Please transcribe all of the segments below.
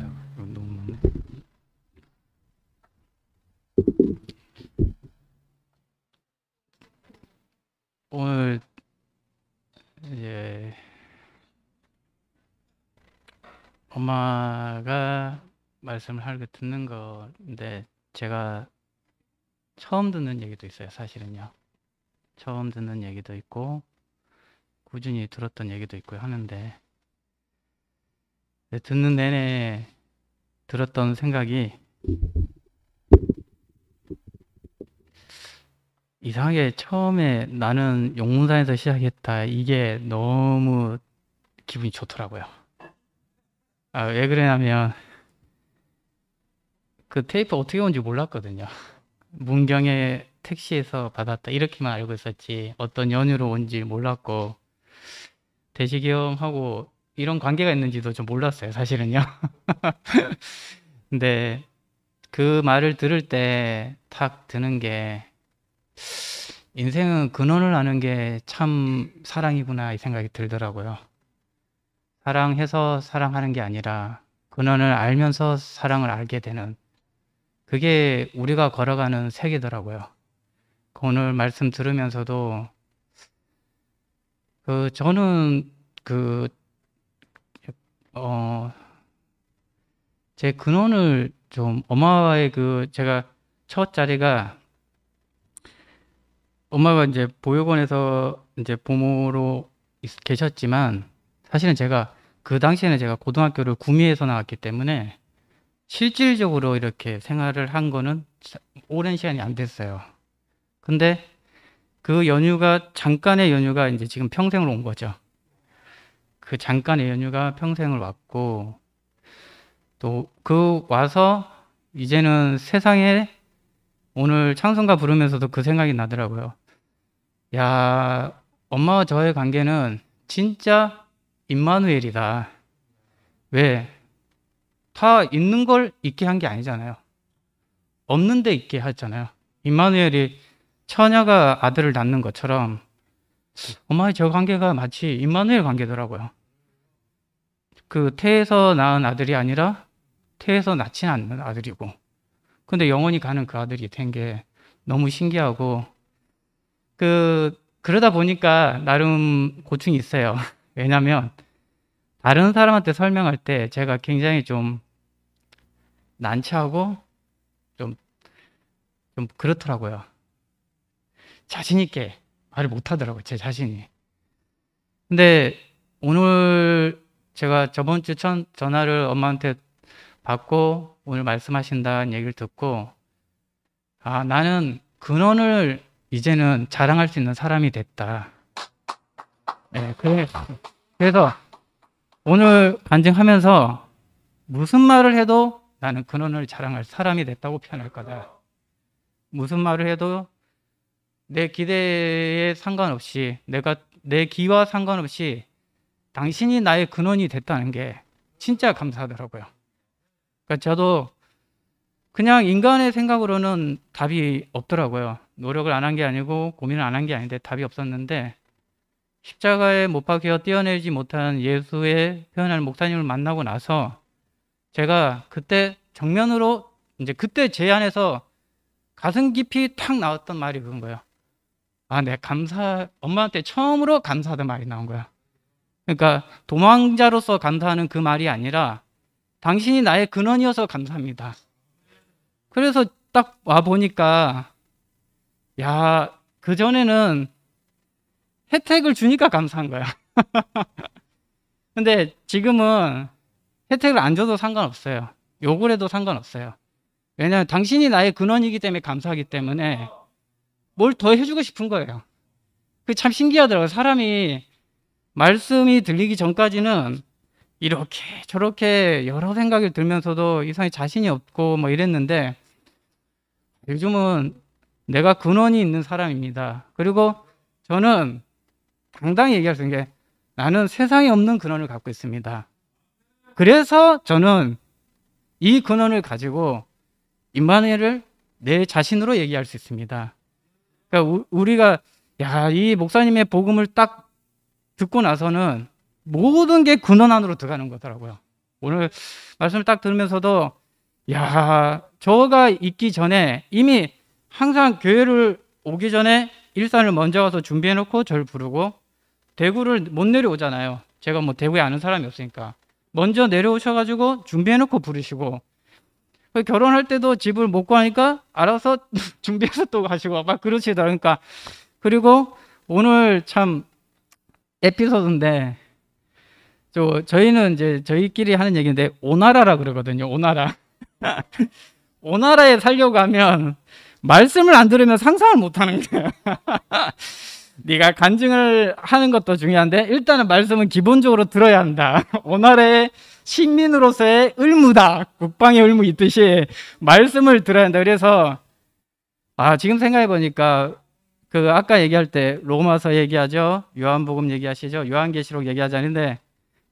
잠깐 너무 많네. 오늘 이제 예. 엄마가 말씀을 하게 듣는 건데 제가 처음 듣는 얘기도 있어요 사실은요 처음 듣는 얘기도 있고 꾸준히 들었던 얘기도 있고 하는데 네, 듣는 내내 들었던 생각이 이상하게 처음에 나는 용문산에서 시작했다. 이게 너무 기분이 좋더라고요. 아, 왜 그러냐면 그 테이프 어떻게 온지 몰랐거든요. 문경의 택시에서 받았다 이렇게만 알고 있었지 어떤 연유로 온지 몰랐고 대시겸하고 이런 관계가 있는지도 좀 몰랐어요, 사실은요. 근데 그 말을 들을 때 탁 드는 게 인생은 근원을 아는 게 참 사랑이구나 이 생각이 들더라고요. 사랑해서 사랑하는 게 아니라 근원을 알면서 사랑을 알게 되는 그게 우리가 걸어가는 세계더라고요. 그 오늘 말씀 들으면서도 그 저는 그 어, 제 근원을 좀 엄마와의 그 제가 첫 자리가 엄마가 이제 보육원에서 이제 부모로 있- 계셨지만 사실은 제가 그 당시에는 제가 고등학교를 구미에서 나왔기 때문에 실질적으로 이렇게 생활을 한 거는 오랜 시간이 안 됐어요. 근데 그 연휴가 잠깐의 연휴가 이제 지금 평생으로 온 거죠. 그 잠깐의 연휴가 평생을 왔고 또 그 와서 이제는 세상에 오늘 찬송가 부르면서도 그 생각이 나더라고요. 야, 엄마와 저의 관계는 진짜 임마누엘이다. 왜? 다 있는 걸 있게 한 게 아니잖아요. 없는데 있게 했잖아요. 임마누엘이 처녀가 아들을 낳는 것처럼 엄마의 저 관계가 마치 임마누엘 관계더라고요. 그 태에서 낳은 아들이 아니라 태에서 낳지 않는 아들이고 근데 영원히 가는 그 아들이 된 게 너무 신기하고 그 그러다 보니까 나름 고충이 있어요. 왜냐면 하 다른 사람한테 설명할 때 제가 굉장히 좀 난처하고 좀, 좀 그렇더라고요. 자신있게 말을 못하더라고요, 제 자신이. 근데 오늘 제가 저번 주 천, 전화를 엄마한테 받고 오늘 말씀하신다는 얘기를 듣고 아 나는 근원을 이제는 자랑할 수 있는 사람이 됐다. 네, 그래. 그래서 오늘 간증하면서 무슨 말을 해도 나는 근원을 자랑할 사람이 됐다고 표현할 거다. 무슨 말을 해도 내 기대에 상관없이 내가 내 기와 상관없이 당신이 나의 근원이 됐다는 게 진짜 감사하더라고요. 그러니까 저도 그냥 인간의 생각으로는 답이 없더라고요. 노력을 안 한 게 아니고 고민을 안 한 게 아닌데 답이 없었는데 십자가에 못 박혀 뛰어내리지 못한 예수의 표현하 목사님을 만나고 나서 제가 그때 정면으로 이제 그때 제 안에서 가슴 깊이 탁 나왔던 말이 그런 거예요. 아, 내 감사 엄마한테 처음으로 감사하던 말이 나온 거야. 그러니까 도망자로서 감사하는 그 말이 아니라 당신이 나의 근원이어서 감사합니다. 그래서 딱 와 보니까 야, 그전에는 혜택을 주니까 감사한 거야. 근데 지금은 혜택을 안 줘도 상관없어요. 욕을 해도 상관없어요. 왜냐하면 당신이 나의 근원이기 때문에 감사하기 때문에 뭘 더 해주고 싶은 거예요. 그 참 신기하더라고요. 사람이 말씀이 들리기 전까지는 이렇게 저렇게 여러 생각이 들면서도 이상히 자신이 없고 뭐 이랬는데 요즘은 내가 근원이 있는 사람입니다. 그리고 저는 당당히 얘기할 수 있는 게 나는 세상에 없는 근원을 갖고 있습니다. 그래서 저는 이 근원을 가지고 임마누엘을 내 자신으로 얘기할 수 있습니다. 그러니까 우리가 야 이 목사님의 복음을 딱 듣고 나서는 모든 게 근원 안으로 들어가는 거더라고요. 오늘 말씀을 딱 들으면서도 야, 저가 있기 전에 이미 항상 교회를 오기 전에 일산을 먼저 가서 준비해 놓고 절 부르고 대구를 못 내려오잖아요. 제가 뭐 대구에 아는 사람이 없으니까 먼저 내려오셔 가지고 준비해 놓고 부르시고 그 결혼할 때도 집을 못 구하니까 알아서 준비해서 또 가시고 막 그러시더라니까. 그러니까. 그리고 오늘 참 에피소드인데 저 저희는 이제 저희끼리 하는 얘기인데 오나라라 그러거든요. 오나라. 오나라에 살려고 하면 말씀을 안 들으면 상상을 못 하는 거예요. 네가 간증을 하는 것도 중요한데 일단은 말씀은 기본적으로 들어야 한다. 오나라의 식민으로서의 의무다. 국방의 의무 있듯이 말씀을 들어야 한다. 그래서 아 지금 생각해 보니까 그 아까 얘기할 때 로마서 얘기하죠. 요한복음 얘기하시죠. 요한계시록 얘기하지 않는데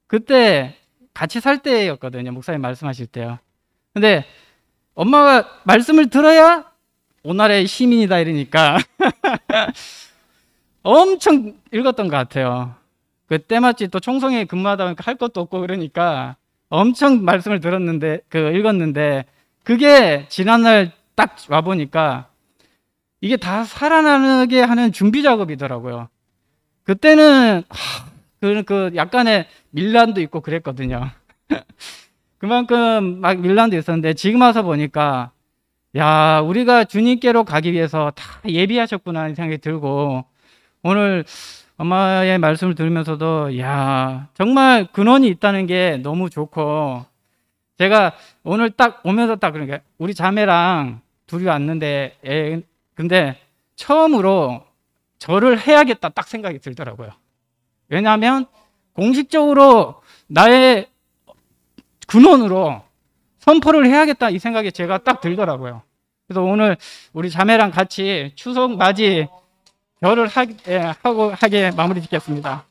그때 같이 살 때였거든요. 목사님 말씀하실 때요. 근데 엄마가 말씀을 들어야 오늘의 시민이다 이러니까 엄청 읽었던 것 같아요. 그 때마치 또 총성에 근무하다 보니까 할 것도 없고 그러니까 엄청 말씀을 들었는데 그 읽었는데 그게 지난날 딱 와보니까 이게 다 살아나게 하는 준비 작업이더라고요. 그때는 하, 그, 그 약간의 밀란도 있고 그랬거든요. 그만큼 막 밀란도 있었는데 지금 와서 보니까 야 우리가 주님께로 가기 위해서 다 예비하셨구나 하는 생각이 들고 오늘 엄마의 말씀을 들으면서도 야 정말 근원이 있다는 게 너무 좋고 제가 오늘 딱 오면서 딱그런게 우리 자매랑 둘이 왔는데 애, 근데 처음으로 절을 해야겠다 딱 생각이 들더라고요. 왜냐하면 공식적으로 나의 군원으로 선포를 해야겠다 이 생각이 제가 딱 들더라고요. 그래서 오늘 우리 자매랑 같이 추석 맞이 결을 하게, 예, 하고 하게 마무리 짓겠습니다.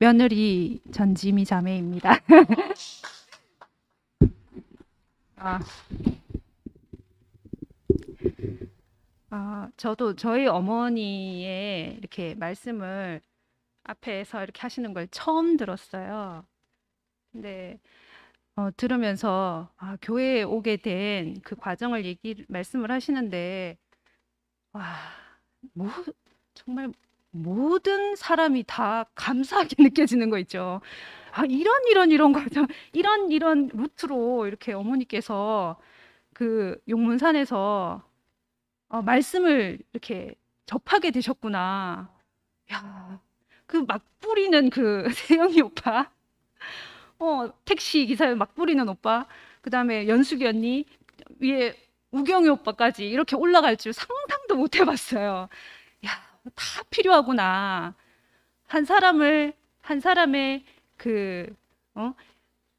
며느리 전지미 자매입니다. 아. 아, 저도 저희 어머니의 이렇게 말씀을 앞에서 이렇게 하시는 걸 처음 들었어요. 근데 어, 들으면서 아, 교회에 오게 된 그 과정을 얘기 말씀을 하시는데 와, 뭐 정말 모든 사람이 다 감사하게 느껴지는 거 있죠. 아, 이런, 이런, 이런 거죠. 이런, 이런 루트로 이렇게 어머니께서 그 용문산에서 어, 말씀을 이렇게 접하게 되셨구나. 야, 그 막 뿌리는 그 세영이 오빠. 어, 택시 기사에 막 뿌리는 오빠. 그 다음에 연숙이 언니. 위에 우경이 오빠까지 이렇게 올라갈 줄 상상도 못 해봤어요. 다 필요하구나. 한 사람을 한 사람의 그 어?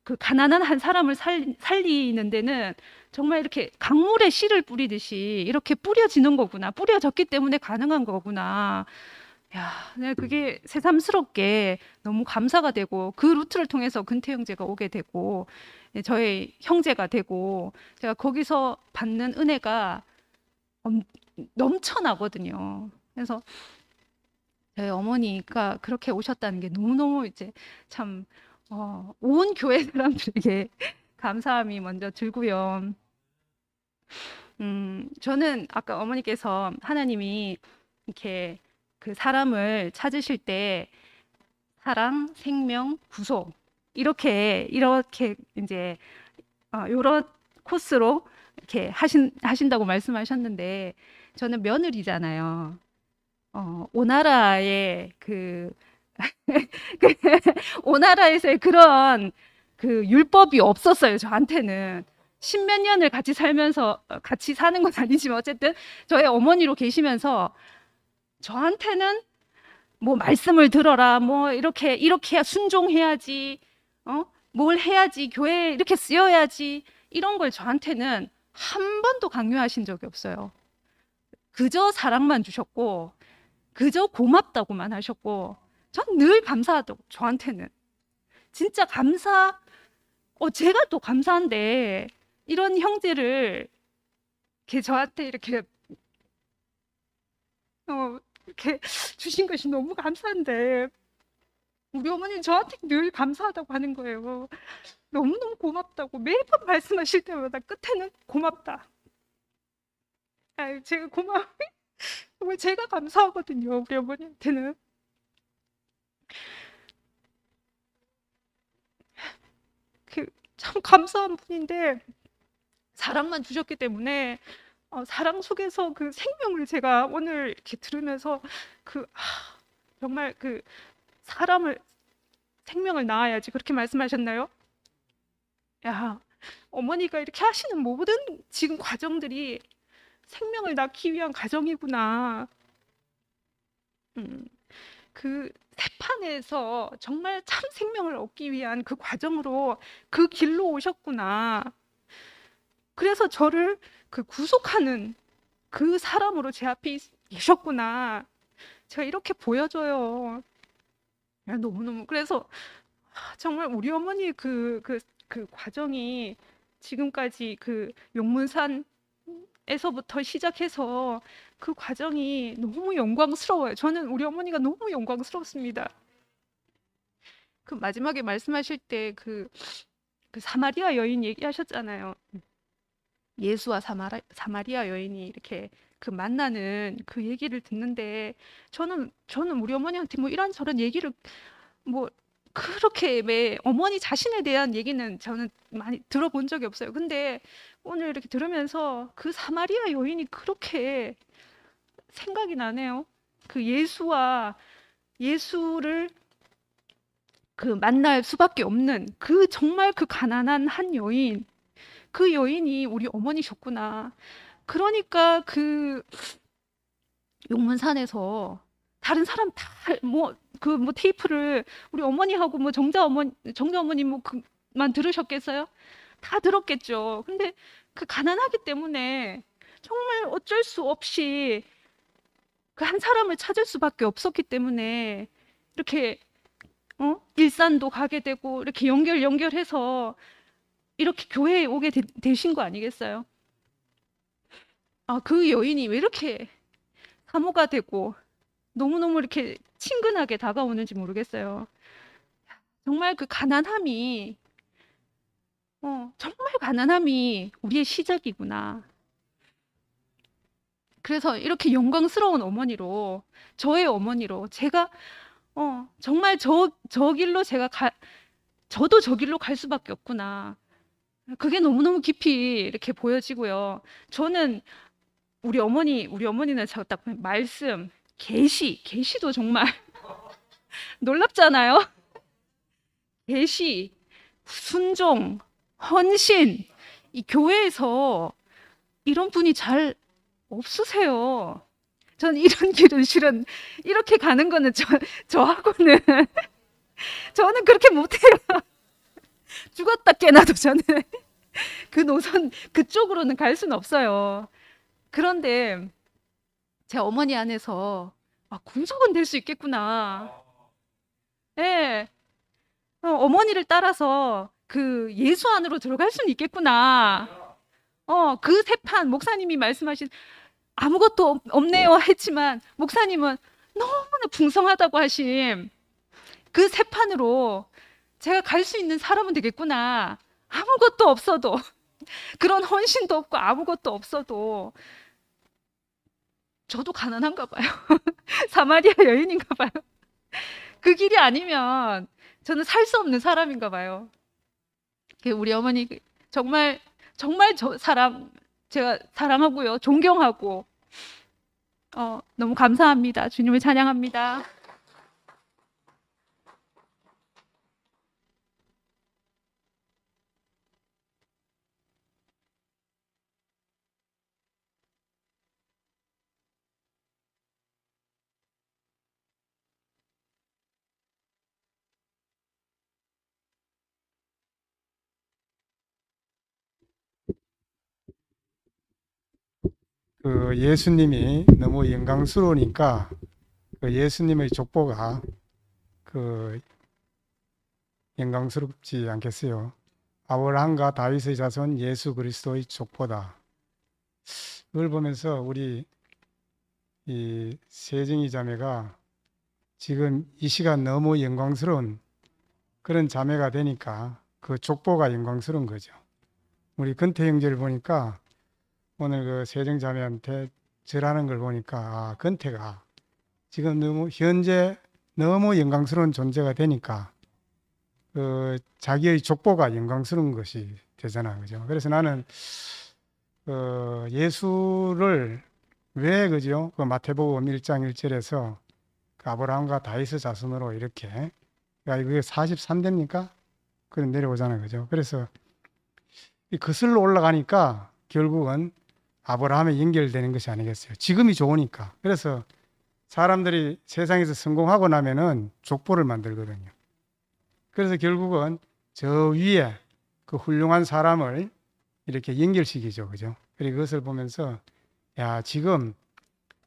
그 가난한 한 사람을 살, 살리는 데는 정말 이렇게 강물에 씨를 뿌리듯이 이렇게 뿌려지는 거구나. 뿌려졌기 때문에 가능한 거구나. 야, 내 네, 그게 새삼스럽게 너무 감사가 되고 그 루트를 통해서 근태 형제가 오게 되고 네, 저의 형제가 되고 제가 거기서 받는 은혜가 넘쳐나거든요. 그래서 저희 어머니가 그렇게 오셨다는 게 너무너무 이제 참, 어, 온 교회 사람들에게 감사함이 먼저 들고요. 음, 저는 아까 어머니께서 하나님이 이렇게 그 사람을 찾으실 때 사랑, 생명, 구속 이렇게 이렇게 이제 어, 요런 코스로 이렇게 하신 하신다고 말씀하셨는데 저는 며느리잖아요. 어, 오나라의 그, 그 오나라에서의 그런 그 율법이 없었어요. 저한테는 십몇 년을 같이 살면서 어, 같이 사는 건 아니지만 어쨌든 저의 어머니로 계시면서 저한테는 뭐 말씀을 들어라 뭐 이렇게 이렇게 순종해야지 어뭘 해야지 교회 이렇게 쓰여야지 이런 걸 저한테는 한 번도 강요하신 적이 없어요. 그저 사랑만 주셨고 그저 고맙다고만 하셨고 전 늘 감사하다고 저한테는 진짜 감사 어 제가 또 감사한데 이런 형제를 이렇게 저한테 이렇게 어 이렇게 주신 것이 너무 감사한데 우리 어머니 저한테 늘 감사하다고 하는 거예요. 너무너무 고맙다고 매일 말씀하실 때마다 끝에는 고맙다. 아, 제가 고마움 정말 제가 감사하거든요. 우리 어머니한테는. 그, 참 감사한 분인데 사랑만 주셨기 때문에 어, 사랑 속에서 그 생명을 제가 오늘 이렇게 들으면서 그 하, 정말 그 사람을 생명을 낳아야지 그렇게 말씀하셨나요? 야 어머니가 이렇게 하시는 모든 지금 과정들이 생명을 낳기 위한 가정이구나. 음, 그 세판에서 정말 참 생명을 얻기 위한 그 과정으로 그 길로 오셨구나. 그래서 저를 그 구속하는 그 사람으로 제 앞에 계셨구나. 제가 이렇게 보여줘요. 너무너무. 그래서 아, 정말 우리 어머니 그, 그, 그 과정이 지금까지 그 용문산 에서부터 시작해서 그 과정이 너무 영광스러워요. 저는 우리 어머니가 너무 영광스럽습니다. 그 마지막에 말씀하실 때그 그 사마리아 여인 얘기하셨잖아요. 예수와 사마라, 사마리아 여인이 이렇게 그 만나는 그 얘기를 듣는데 저는 저는 우리 어머니한테 뭐 이런저런 얘기를 뭐 그렇게 왜 어머니 자신에 대한 얘기는 저는 많이 들어본 적이 없어요. 근데 오늘 이렇게 들으면서 그 사마리아 여인이 그렇게 생각이 나네요. 그 예수와 예수를 그 만날 수밖에 없는 그 정말 그 가난한 한 여인, 그 여인이 우리 어머니셨구나. 그러니까 그 용문산에서 다른 사람 다 뭐 그뭐 그뭐 테이프를 우리 어머니하고 뭐 정자 어머니 정자 어머니 뭐 그만 들으셨겠어요? 다 들었겠죠. 근데 그 가난하기 때문에 정말 어쩔 수 없이 그 한 사람을 찾을 수밖에 없었기 때문에 이렇게 어? 일산도 가게 되고 이렇게 연결 연결해서 이렇게 교회에 오게 되, 되신 거 아니겠어요? 아, 그 여인이 왜 이렇게 사모가 되고 너무너무 이렇게 친근하게 다가오는지 모르겠어요. 정말 그 가난함이 어, 정말 가난함이 우리의 시작이구나. 그래서 이렇게 영광스러운 어머니로, 저의 어머니로, 제가, 어, 정말 저, 저 길로 제가 가, 저도 저 길로 갈 수밖에 없구나. 그게 너무너무 깊이 이렇게 보여지고요. 저는 우리 어머니, 우리 어머니는 제가 딱 보면 말씀, 계시, 계시도 정말 놀랍잖아요. 계시, 순종, 헌신. 이 교회에서 이런 분이 잘 없으세요. 전 이런 길은 실은 이렇게 가는 거는 저, 저하고는 저는 그렇게 못해요. 죽었다 깨나도 저는 그 노선 그쪽으로는 갈 수는 없어요. 그런데 제 어머니 안에서 아, 공석은 될 수 있겠구나. 예. 네. 어, 어머니를 따라서 그 예수 안으로 들어갈 수는 있겠구나. 어, 그 세판 목사님이 말씀하신 아무것도 없네요 했지만 목사님은 너무나 풍성하다고 하심. 그 세판으로 제가 갈 수 있는 사람은 되겠구나. 아무것도 없어도 그런 헌신도 없고 아무것도 없어도 저도 가난한가 봐요. 사마리아 여인인가 봐요. 그 길이 아니면 저는 살 수 없는 사람인가 봐요. 우리 어머니 정말 정말 저 사람 제가 사랑하고요, 존경하고 어, 너무 감사합니다. 주님을 찬양합니다. 그 예수님이 너무 영광스러우니까 그 예수님의 족보가 그 영광스럽지 않겠어요. 아브라함과 다윗의 자손 예수 그리스도의 족보다. 그걸 보면서 우리 이 세정이 자매가 지금 이 시간 너무 영광스러운 그런 자매가 되니까 그 족보가 영광스러운 거죠. 우리 근태 형제를 보니까 오늘 그 세정자매한테 절하는 걸 보니까 아, 근태가 지금 너무 현재 너무 영광스러운 존재가 되니까 그 자기의 족보가 영광스러운 것이 되잖아 그죠 그래서 나는 그 예수를 왜 그죠 그 마태복음 1장 1절에서 그 아브라함과 다이스 자손으로 이렇게 그러게 43대입니까 그럼 내려오잖아요 그죠 그래서 이 거슬러 올라가니까 결국은 아브라함에 연결되는 것이 아니겠어요. 지금이 좋으니까. 그래서 사람들이 세상에서 성공하고 나면은 족보를 만들거든요. 그래서 결국은 저 위에 그 훌륭한 사람을 이렇게 연결시키죠. 그죠? 그리고 그것을 보면서 야, 지금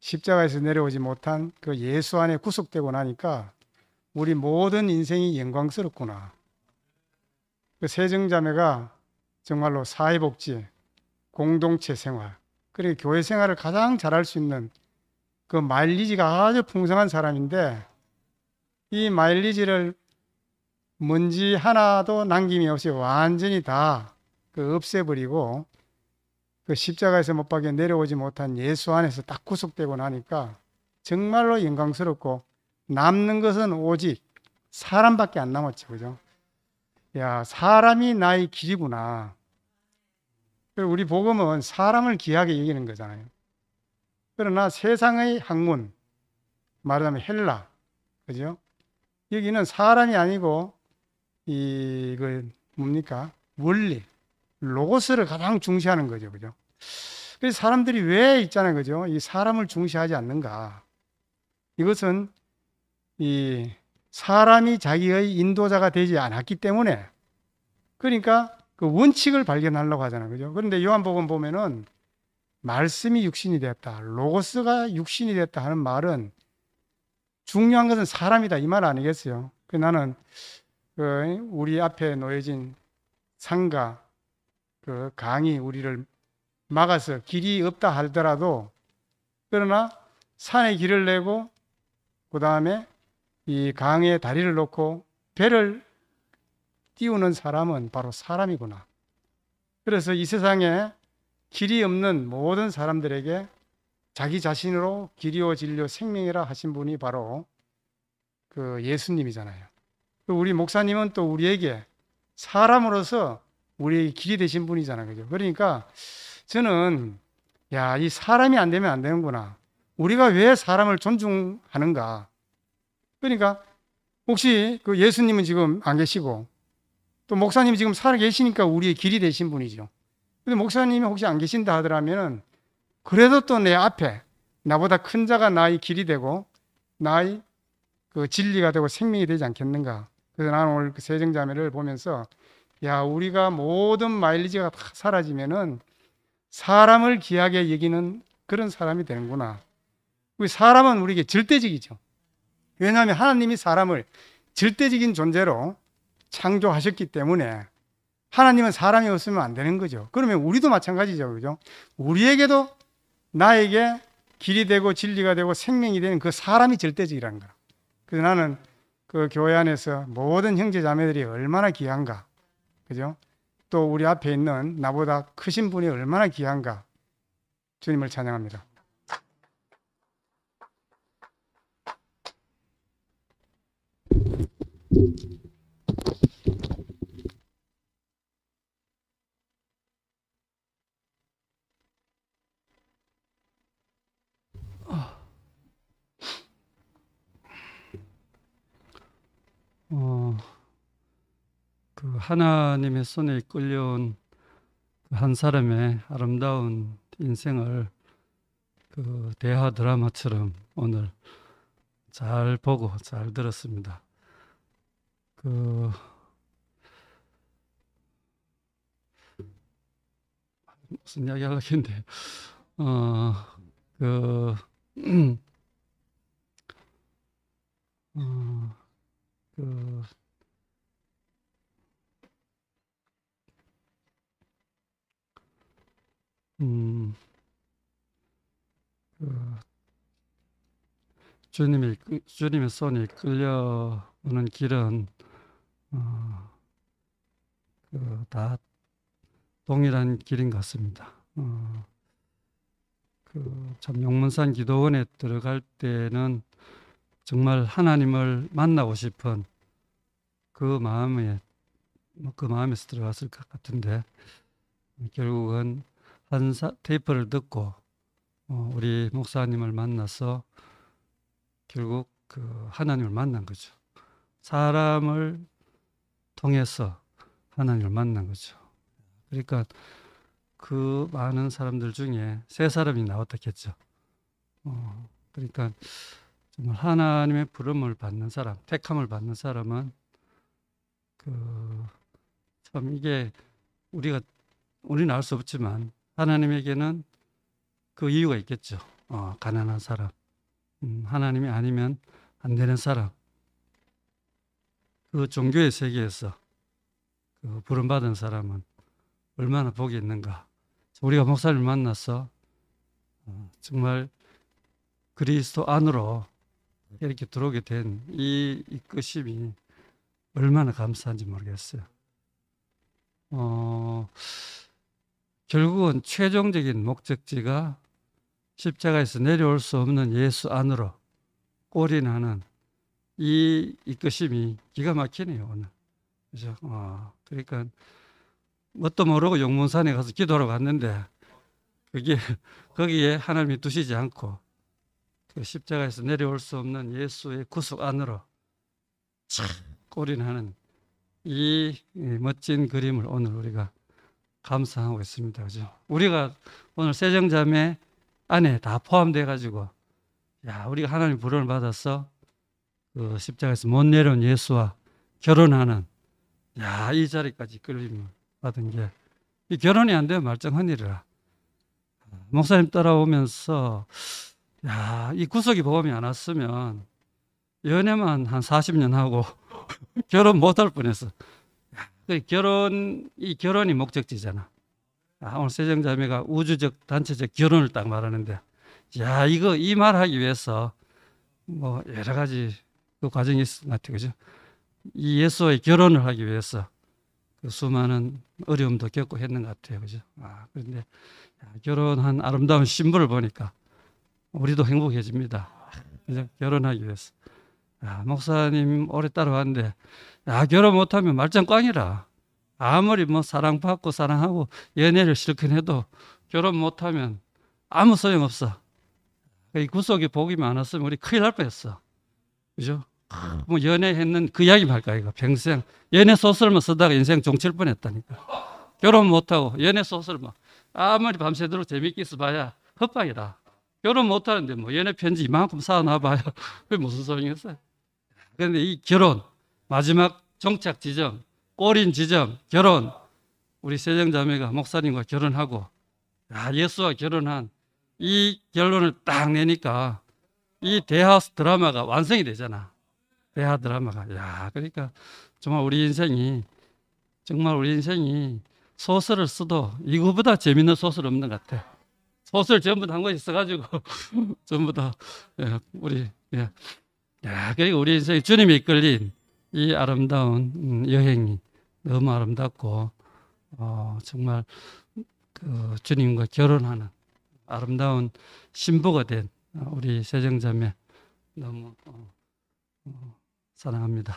십자가에서 내려오지 못한 그 예수 안에 구속되고 나니까 우리 모든 인생이 영광스럽구나. 그 세정자매가 정말로 사회복지, 공동체 생활, 그리고 교회 생활을 가장 잘할 수 있는 그 마일리지가 아주 풍성한 사람인데 이 마일리지를 먼지 하나도 남김이 없이 완전히 다그 없애버리고 그 십자가에서 못 박여 내려오지 못한 예수 안에서 딱 구속되고 나니까 정말로 영광스럽고 남는 것은 오직 사람밖에 안 남았죠. 그죠? 야, 사람이 나의 길이구나. 우리 복음은 사람을 귀하게 여기는 거잖아요. 그러나 세상의 학문, 말하자면 헬라, 그죠? 여기는 사람이 아니고 이 그 뭡니까 원리, 로고스를 가장 중시하는 거죠, 그죠? 그래서 사람들이 왜 있잖아요, 그죠? 이 사람을 중시하지 않는가? 이것은 이 사람이 자기의 인도자가 되지 않았기 때문에 그러니까 그 원칙을 발견하려고 하잖아요. 그죠? 그런데 요한복음 보면은 말씀이 육신이 되었다. 로고스가 육신이 되었다 하는 말은 중요한 것은 사람이다. 이 말 아니겠어요? 그 나는 그 우리 앞에 놓여진 상가 그 강이 우리를 막아서 길이 없다 하더라도 그러나 산에 길을 내고 그 다음에 이 강에 다리를 놓고 배를 띄우는 사람은 바로 사람이구나. 그래서 이 세상에 길이 없는 모든 사람들에게 자기 자신으로 길이요 진료 생명이라 하신 분이 바로 그 예수님이잖아요. 우리 목사님은 또 우리에게 사람으로서 우리의 길이 되신 분이잖아요. 그죠? 그러니까 저는 야, 이 사람이 안 되면 안 되는구나. 우리가 왜 사람을 존중하는가? 그러니까 혹시 그 예수님은 지금 안 계시고 또 목사님 지금 살아 계시니까 우리의 길이 되신 분이죠. 근데 목사님이 혹시 안 계신다 하더라면 그래도 또 내 앞에 나보다 큰 자가 나의 길이 되고 나의 그 진리가 되고 생명이 되지 않겠는가. 그래서 나는 오늘 그 세정자매를 보면서 야 우리가 모든 마일리지가 다 사라지면은 사람을 귀하게 여기는 그런 사람이 되는구나. 우리 그 사람은 우리에게 절대적이죠. 왜냐하면 하나님이 사람을 절대적인 존재로 창조하셨기 때문에 하나님은 사람이 없으면 안 되는 거죠. 그러면 우리도 마찬가지죠. 그죠? 우리에게도 나에게 길이 되고 진리가 되고 생명이 되는 그 사람이 절대적이라는 거 그래서 나는 그 교회 안에서 모든 형제 자매들이 얼마나 귀한가. 그죠? 또 우리 앞에 있는 나보다 크신 분이 얼마나 귀한가. 주님을 찬양합니다. 어, 그 하나님의 손에 이끌려온 그 한 사람의 아름다운 인생을 그 대하 드라마처럼 오늘 잘 보고 잘 들었습니다. 그 무슨 이야기 하려데 어그 어, 그, 어 그, 음, 그 주님이 그, 주님의 손이 끌려오는 길은 어, 그다 동일한 길인 것 같습니다. 어, 그참 용문산 기도원에 들어갈 때는 정말 하나님을 만나고 싶은 그 마음에 뭐 그 마음에서 들어갔을 것 같은데 결국은 한 사, 테이프를 듣고 어, 우리 목사님을 만나서 결국 그 하나님을 만난 거죠. 사람을 통해서 하나님을 만난 거죠. 그러니까 그 많은 사람들 중에 세 사람이 나왔다겠죠. 어, 그러니까 정말 하나님의 부름을 받는 사람, 택함을 받는 사람은 그참 이게 우리가 우리는 알 수 없지만 하나님에게는 그 이유가 있겠죠. 어, 가난한 사람, 음, 하나님이 아니면 안 되는 사람. 그 종교의 세계에서 그 부름받은 사람은 얼마나 복이 있는가. 우리가 목사를 만나서 어, 정말 그리스도 안으로 이렇게 들어오게 된이 이끄심이 얼마나 감사한지 모르겠어요. 어, 결국은 최종적인 목적지가 십자가에서 내려올 수 없는 예수 안으로 꼬리나는 이 이끄심이 기가 막히네요 오늘. 그죠? 어, 그러니까 뭣도 모르고 용문산에 가서 기도하러 갔는데 그게 거기에 하나님이 두시지 않고 그 십자가에서 내려올 수 없는 예수의 구속 안으로 참 꼬리나는 이 멋진 그림을 오늘 우리가 감상하고 있습니다. 그죠? 우리가 오늘 세정자매 안에 다 포함돼 가지고 야, 우리가 하나님 부름을 받아서 그 십자가에서 못 내려온 예수와 결혼하는 야, 이 자리까지 끌림을 받은 게 이 결혼이 안 되면 말짱한 일이라. 목사님 따라오면서 야, 이 구석이 보험이 안 왔으면 연애만 한 40년 하고 결혼 못할 뻔했어. 그 결혼 이 결혼이 목적지잖아. 아, 오늘 세정자매가 우주적 단체적 결혼을 딱 말하는데, 야 이거 이 말하기 위해서 뭐 여러 가지 그 과정이 있었나요, 그죠? 이 예수의 결혼을 하기 위해서 그 수많은 어려움도 겪고 했는 것 같아요, 그죠? 아 그런데 결혼한 아름다운 신부를 보니까 우리도 행복해집니다. 결혼하기 위해서. 야, 아, 목사님 오래 따라왔는데 야, 아, 결혼 못하면 말짱 꽝이라. 아무리 뭐 사랑받고 사랑하고 연애를 실컷 해도 결혼 못하면 아무 소용없어. 이구속에 복이 많았으면 우리 큰일 날 뻔했어. 그죠? 음. 뭐 연애했는 그 이야기 말까 이거 평생 연애 소설만 쓰다가 인생 종칠 뻔했다니까. 결혼 못하고 연애 소설만 아무리 밤새도록 재밌게 써봐야 헛방이다. 결혼 못하는데 뭐 연애 편지 이만큼 쌓아놔봐야 그게 무슨 소용이었어요? 그런데 이 결혼 마지막 정착 지점, 꼬린 지점, 결혼 우리 세정자매가 목사님과 결혼하고 아, 예수와 결혼한 이 결론을 딱 내니까 이 대하 드라마가 완성이 되잖아. 대하 드라마가. 야, 그러니까 정말 우리 인생이 정말 우리 인생이 소설을 써도 이거보다 재밌는 소설 없는 것 같아. 소설 전부 다한권 있어가지고 전부 다 예, 우리 예. 야, 그리고 우리 인생 주님이 이끌린 이 아름다운 음, 여행이 너무 아름답고 어, 정말 그 주님과 결혼하는 아름다운 신부가 된 어, 우리 세정자매 너무 어, 어, 사랑합니다.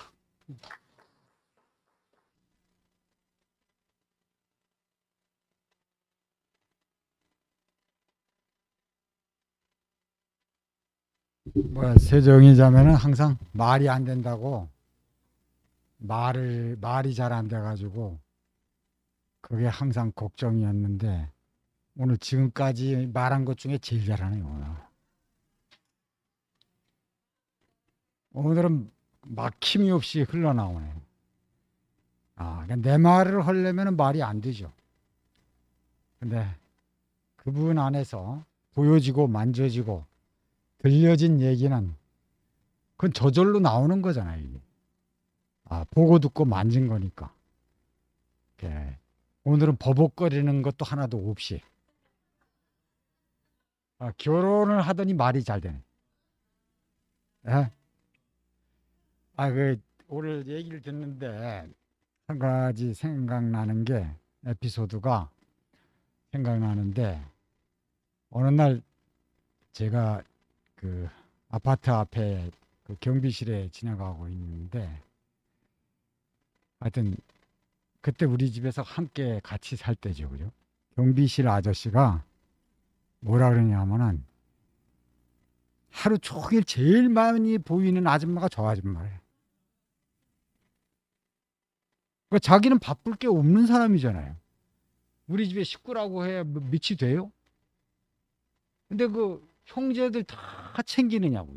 뭐 세종이 자면는 항상 말이 안 된다고 말을 말이 잘 안 돼가지고 그게 항상 걱정이었는데 오늘 지금까지 말한 것 중에 제일 잘하는요 오늘. 오늘은 막힘이 없이 흘러나오네. 아, 그러니까 내 말을 하려면 말이 안 되죠. 근데 그분 안에서 보여지고 만져지고 들려진 얘기는 그건 저절로 나오는 거잖아요. 이게. 아, 보고 듣고 만진 거니까. 예. 오늘은 버벅거리는 것도 하나도 없이. 아, 결혼을 하더니 말이 잘 되네. 예? 아, 그, 오늘 얘기를 듣는데 한 가지 생각나는 게 에피소드가 생각나는데 어느 날 제가 그 아파트 앞에 그 경비실에 지나가고 있는데 하여튼 그때 우리 집에서 함께 같이 살 때죠 그죠 경비실 아저씨가 뭐라 그러냐면은 하루 종일 제일 많이 보이는 아줌마가 저아줌마래그니까 자기는 바쁠 게 없는 사람이잖아요 우리 집에 식구라고 해야 미치 돼요 근데 그 형제들 다 챙기느냐고.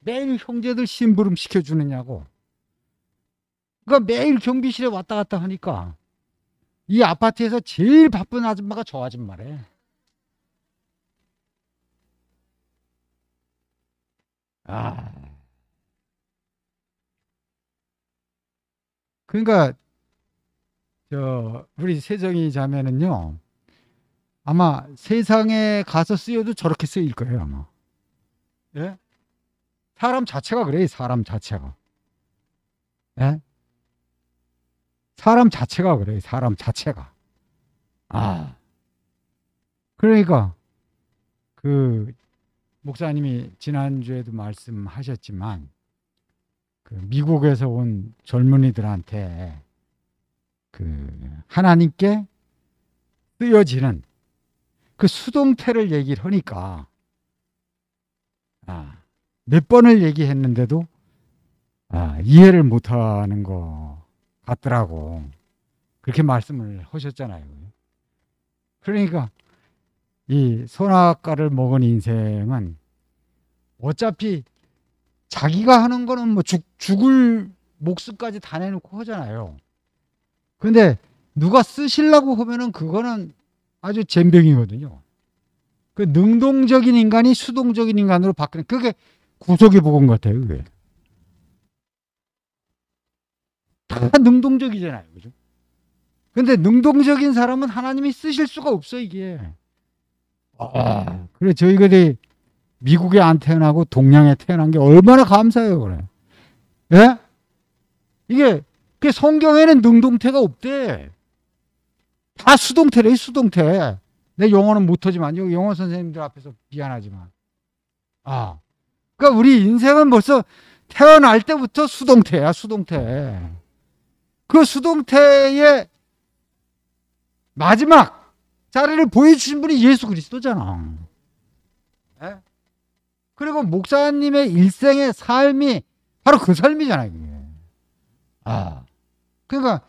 매일 형제들 심부름 시켜주느냐고. 그러니까 매일 경비실에 왔다 갔다 하니까 이 아파트에서 제일 바쁜 아줌마가 저 아줌마래. 아. 그러니까 저 우리 세정이 자매는요. 아마 세상에 가서 쓰여도 저렇게 쓰일 거예요, 아마. 예? 사람 자체가 그래, 사람 자체가. 예? 사람 자체가 그래, 사람 자체가. 아. 그러니까, 그, 목사님이 지난주에도 말씀하셨지만, 그 미국에서 온 젊은이들한테 그 하나님께 쓰여지는 그 수동태를 얘기를 하니까 아, 몇 번을 얘기했는데도 아, 이해를 못하는 것 같더라고 그렇게 말씀을 하셨잖아요 그러니까 이 손아가를 먹은 인생은 어차피 자기가 하는 거는 뭐 죽, 죽을 목숨까지 다 내놓고 하잖아요 근데 누가 쓰시려고 하면은 그거는 아주 젬병이거든요. 그 능동적인 인간이 수동적인 인간으로 바뀌는 그게 구속의 복음 같아요. 그게 다 능동적이잖아요, 그죠? 근데 능동적인 사람은 하나님이 쓰실 수가 없어 이게. 아, 그래 저희들이 미국에 안 태어나고 동양에 태어난 게 얼마나 감사해요, 그래. 예? 이게 그 성경에는 능동태가 없대. 다 아, 수동태래, 수동태. 내 영어는 못하지만, 영어 선생님들 앞에서 미안하지만. 아. 그러니까 우리 인생은 벌써 태어날 때부터 수동태야, 수동태. 그 수동태의 마지막 자리를 보여주신 분이 예수 그리스도잖아. 에? 예? 그리고 목사님의 일생의 삶이 바로 그 삶이잖아요. 아, 그러니까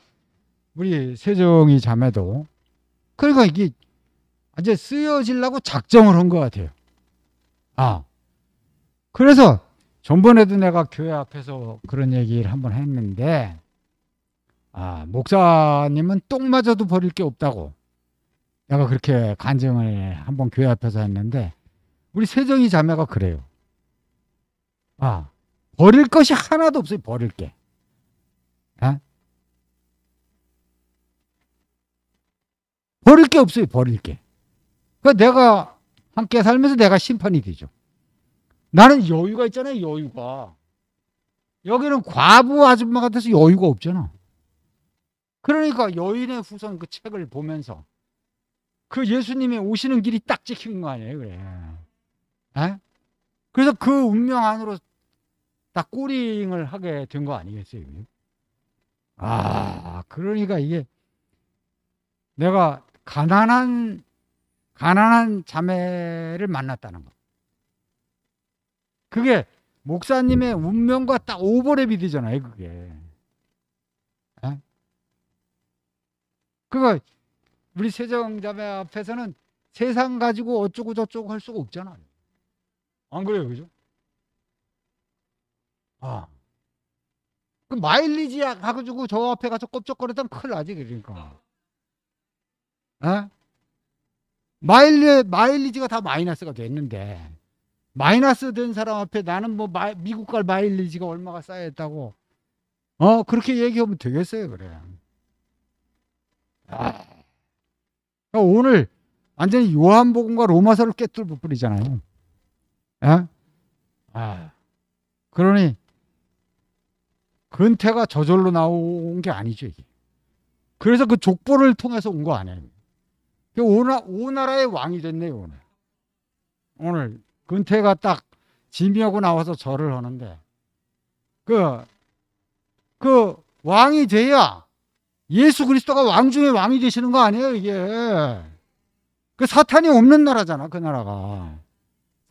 우리 세종이 자매도 그러니까 이게 이제 쓰여지려고 작정을 한 것 같아요. 아 그래서 전번에도 내가 교회 앞에서 그런 얘기를 한 번 했는데 아 목사님은 똥맞아도 버릴 게 없다고 내가 그렇게 간증을 한 번 교회 앞에서 했는데 우리 세정이 자매가 그래요. 아 버릴 것이 하나도 없어요. 버릴 게. 아? 버릴 게 없어요. 버릴 게. 그러니까 내가 함께 살면서 내가 심판이 되죠. 나는 여유가 있잖아요. 여유가. 여기는 과부 아줌마 같아서 여유가 없잖아. 그러니까 여인의 후손 그 책을 보면서 그 예수님이 오시는 길이 딱 찍힌 거 아니에요. 그래. 에? 그래서 그 운명 안으로 다 꼬링을 하게 된 거 아니겠어요? 아, 그러니까 이게 내가 가난한 가난한 자매를 만났다는 거. 그게 목사님의 운명과 딱 오버랩이 되잖아요, 그게. 에? 예? 그거 우리 세정자매 앞에서는 세상 가지고 어쩌고 저쩌고 할 수가 없잖아요. 안 그래요, 그죠? 아. 그 마일리지 가지고 저 앞에 가서 껍적거렸던 큰일 나지, 그러니까. 어? 마일리, 마일리지가 다 마이너스가 됐는데 마이너스 된 사람 앞에 나는 뭐 미국 갈 마일리지가 얼마가 쌓여있다고 어 그렇게 얘기하면 되겠어요 그래 아, 오늘 완전히 요한복음과 로마서를 깨뚫을 뿐이잖아요 에? 어? 아, 그러니 근태가 저절로 나온 게 아니죠 이게. 그래서 그 족보를 통해서 온 거 아니에요 오나, 그 오나라의 왕이 됐네요, 오늘. 오늘 근태가 딱 짐이하고 나와서 절을 하는데, 그, 그 왕이 돼야 예수 그리스도가 왕 중에 왕이 되시는 거 아니에요, 이게. 그 사탄이 없는 나라잖아, 그 나라가.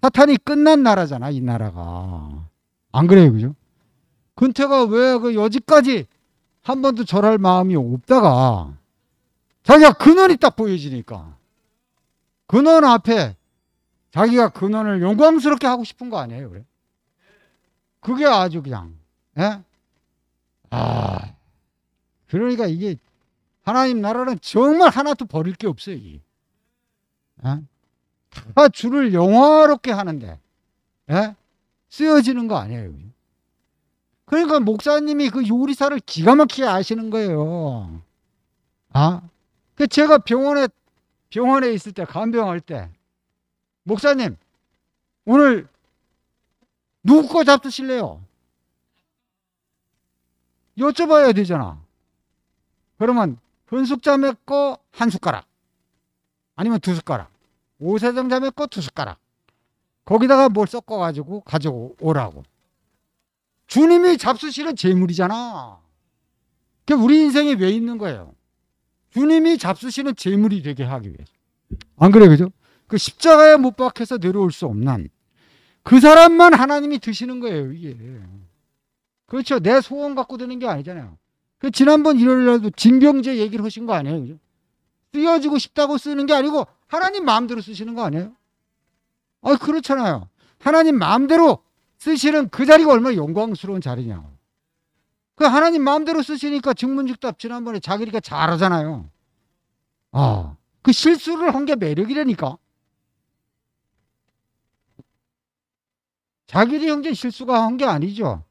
사탄이 끝난 나라잖아, 이 나라가. 안 그래요, 그죠? 근태가 왜 그 여지까지 한 번도 절할 마음이 없다가 자기가 근원이 딱 보여지니까 근원 앞에 자기가 근원을 영광스럽게 하고 싶은 거 아니에요 그래? 그게 아주 그냥 예? 아 그러니까 이게 하나님 나라는 정말 하나도 버릴 게 없어요 이. 예? 다 주를 영화롭게 하는데 예? 쓰여지는 거 아니에요 그러니까 목사님이 그 요리사를 기가 막히게 아시는 거예요 아그 제가 병원에 병원에 있을 때 간병할 때 목사님 오늘 누구 거 잡수실래요? 여쭤봐야 되잖아. 그러면 현숙자매 거 한 숟가락 아니면 두 숟가락 오세정 자매 거 두 숟가락 거기다가 뭘 섞어가지고 가져오라고 주님이 잡수시는 재물이잖아. 그 우리 인생에 왜 있는 거예요? 주님이 잡수시는 재물이 되게 하기 위해서. 안 그래 그죠? 그 십자가에 못 박혀서 내려올 수 없는 그 사람만 하나님이 드시는 거예요 이게. 그렇죠. 내 소원 갖고 되는 게 아니잖아요. 그 지난번 일요일 날도 진병제 얘기를 하신 거 아니에요? 그죠? 쓰여지고 싶다고 쓰는 게 아니고 하나님 마음대로 쓰시는 거 아니에요? 아, 그렇잖아요. 하나님 마음대로 쓰시는 그 자리가 얼마나 영광스러운 자리냐. 그 하나님 마음대로 쓰시니까 증문즉답 지난번에 자기가 잘하잖아요. 아, 그 실수를 한 게 매력이라니까. 자기리 형제 실수가 한 게 아니죠.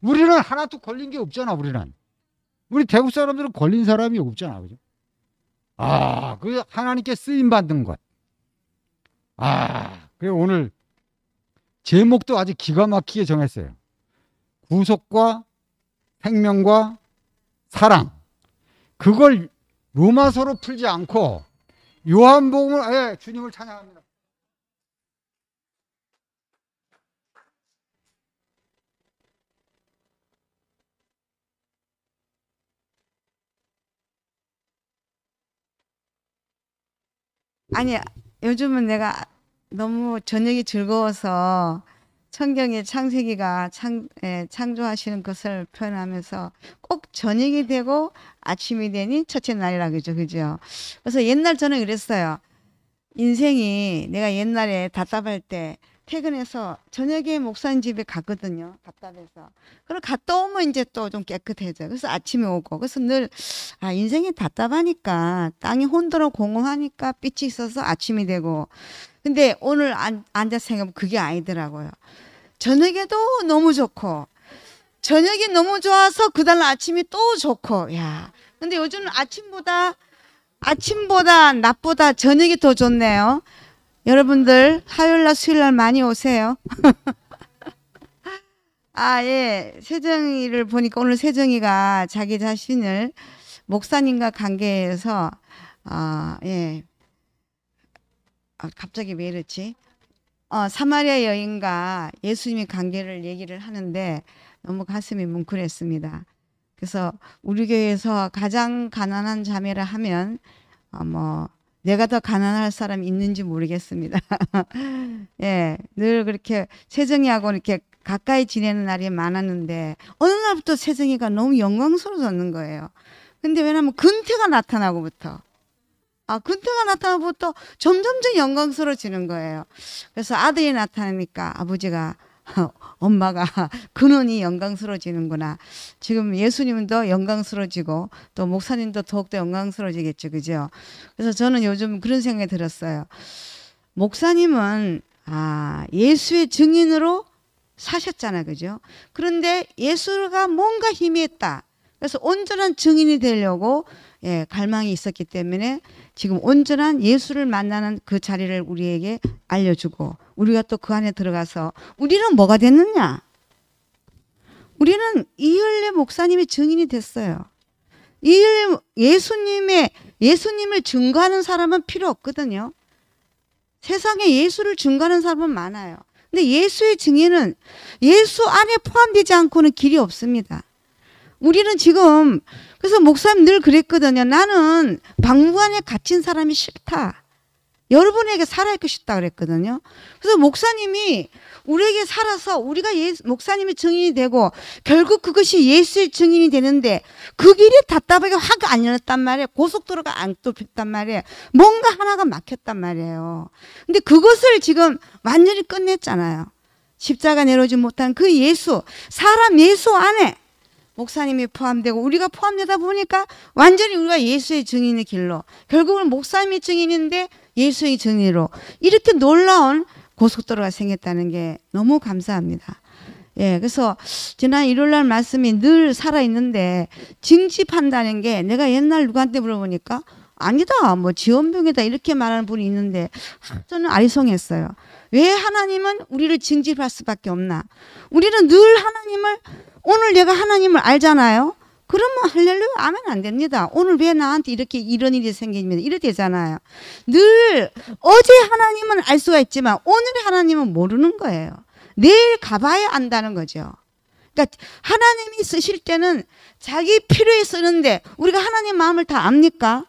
우리는 하나도 걸린 게 없잖아, 우리는. 우리 대구 사람들은 걸린 사람이 없잖아, 그죠? 아, 그 하나님께 쓰임 받는 것. 아, 그래 오늘 제목도 아주 기가 막히게 정했어요. 구속과 생명과 사랑 그걸 로마서로 풀지 않고 요한복음을 예, 주님을 찬양합니다. 아니 요즘은 내가 너무 저녁이 즐거워서 성경의 창세기가 창, 에, 예, 창조하시는 것을 표현하면서 꼭 저녁이 되고 아침이 되니 첫째 날이라 그죠. 그죠. 그래서 옛날 저는 그랬어요. 인생이 내가 옛날에 답답할 때 퇴근해서 저녁에 목사님 집에 갔거든요. 답답해서. 그럼 갔다 오면 이제 또 좀 깨끗해져요. 그래서 아침에 오고. 그래서 늘, 아, 인생이 답답하니까, 땅이 혼돈하고 공허하니까 빛이 있어서 아침이 되고, 근데 오늘 앉아 생각하면 그게 아니더라고요. 저녁에도 너무 좋고, 저녁이 너무 좋아서 그달 아침이 또 좋고, 야. 근데 요즘은 아침보다, 아침보다, 낮보다 저녁이 더 좋네요. 여러분들, 화요일날, 수요일날 많이 오세요. 아, 예. 세정이를 보니까 오늘 세정이가 자기 자신을 목사님과 관계해서, 아, 어, 예. 아, 갑자기 왜 이렇지? 어, 사마리아 여인과 예수님의 관계를 얘기를 하는데 너무 가슴이 뭉클했습니다. 그래서 우리 교회에서 가장 가난한 자매라 하면 어, 뭐 내가 더 가난할 사람 있는지 모르겠습니다. 예, 늘 그렇게 세정이하고 이렇게 가까이 지내는 날이 많았는데 어느 날부터 세정이가 너무 영광스러워졌는 거예요. 근데 왜냐면 근태가 나타나고부터 아, 근태가 나타나부터 점점점 영광스러워지는 거예요. 그래서 아들이 나타나니까 아버지가 엄마가 근원이 영광스러워지는구나. 지금 예수님도 영광스러워지고 또 목사님도 더욱더 영광스러워지겠죠. 그죠? 그래서 저는 요즘 그런 생각이 들었어요. 목사님은 아, 예수의 증인으로 사셨잖아. 그죠? 그런데 예수가 뭔가 희미했다. 그래서 온전한 증인이 되려고 예, 갈망이 있었기 때문에 지금 온전한 예수를 만나는 그 자리를 우리에게 알려주고 우리가 또 그 안에 들어가서 우리는 뭐가 됐느냐? 우리는 이율례 목사님의 증인이 됐어요. 이율례 예수님의 예수님을 증거하는 사람은 필요 없거든요. 세상에 예수를 증거하는 사람은 많아요. 근데 예수의 증인은 예수 안에 포함되지 않고는 길이 없습니다. 우리는 지금 그래서 목사님 늘 그랬거든요. 나는 방부 안에 갇힌 사람이 싫다. 여러분에게 살아있고 싶다 그랬거든요. 그래서 목사님이 우리에게 살아서 우리가 예, 목사님의 증인이 되고 결국 그것이 예수의 증인이 되는데 그 길이 답답하게 화가 안열었단 말이에요. 고속도로가 안뚫혔단 말이에요. 뭔가 하나가 막혔단 말이에요. 근데 그것을 지금 완전히 끝냈잖아요. 십자가 내려오지 못한 그 예수, 사람 예수 안에 목사님이 포함되고 우리가 포함되다 보니까 완전히 우리가 예수의 증인의 길로 결국은 목사님의 증인인데 예수의 증인으로 이렇게 놀라운 고속도로가 생겼다는 게 너무 감사합니다. 예, 그래서 지난 일요일 날 말씀이 늘 살아있는데 징집한다는 게 내가 옛날 누구한테 물어보니까 아니다, 뭐 지원병이다 이렇게 말하는 분이 있는데 저는 아리송했어요. 왜 하나님은 우리를 징집할 수밖에 없나? 우리는 늘 하나님을 오늘 내가 하나님을 알잖아요. 그러면 할렐루야 아멘 안 됩니다. 오늘 왜 나한테 이렇게 이런 일이 생깁니 이래 되잖아요. 늘 어제 하나님은 알 수가 있지만 오늘 하나님은 모르는 거예요. 내일 가봐야 안다는 거죠. 그러니까 하나님이 쓰실 때는 자기 필요에 쓰는데 우리가 하나님 마음을 다 압니까?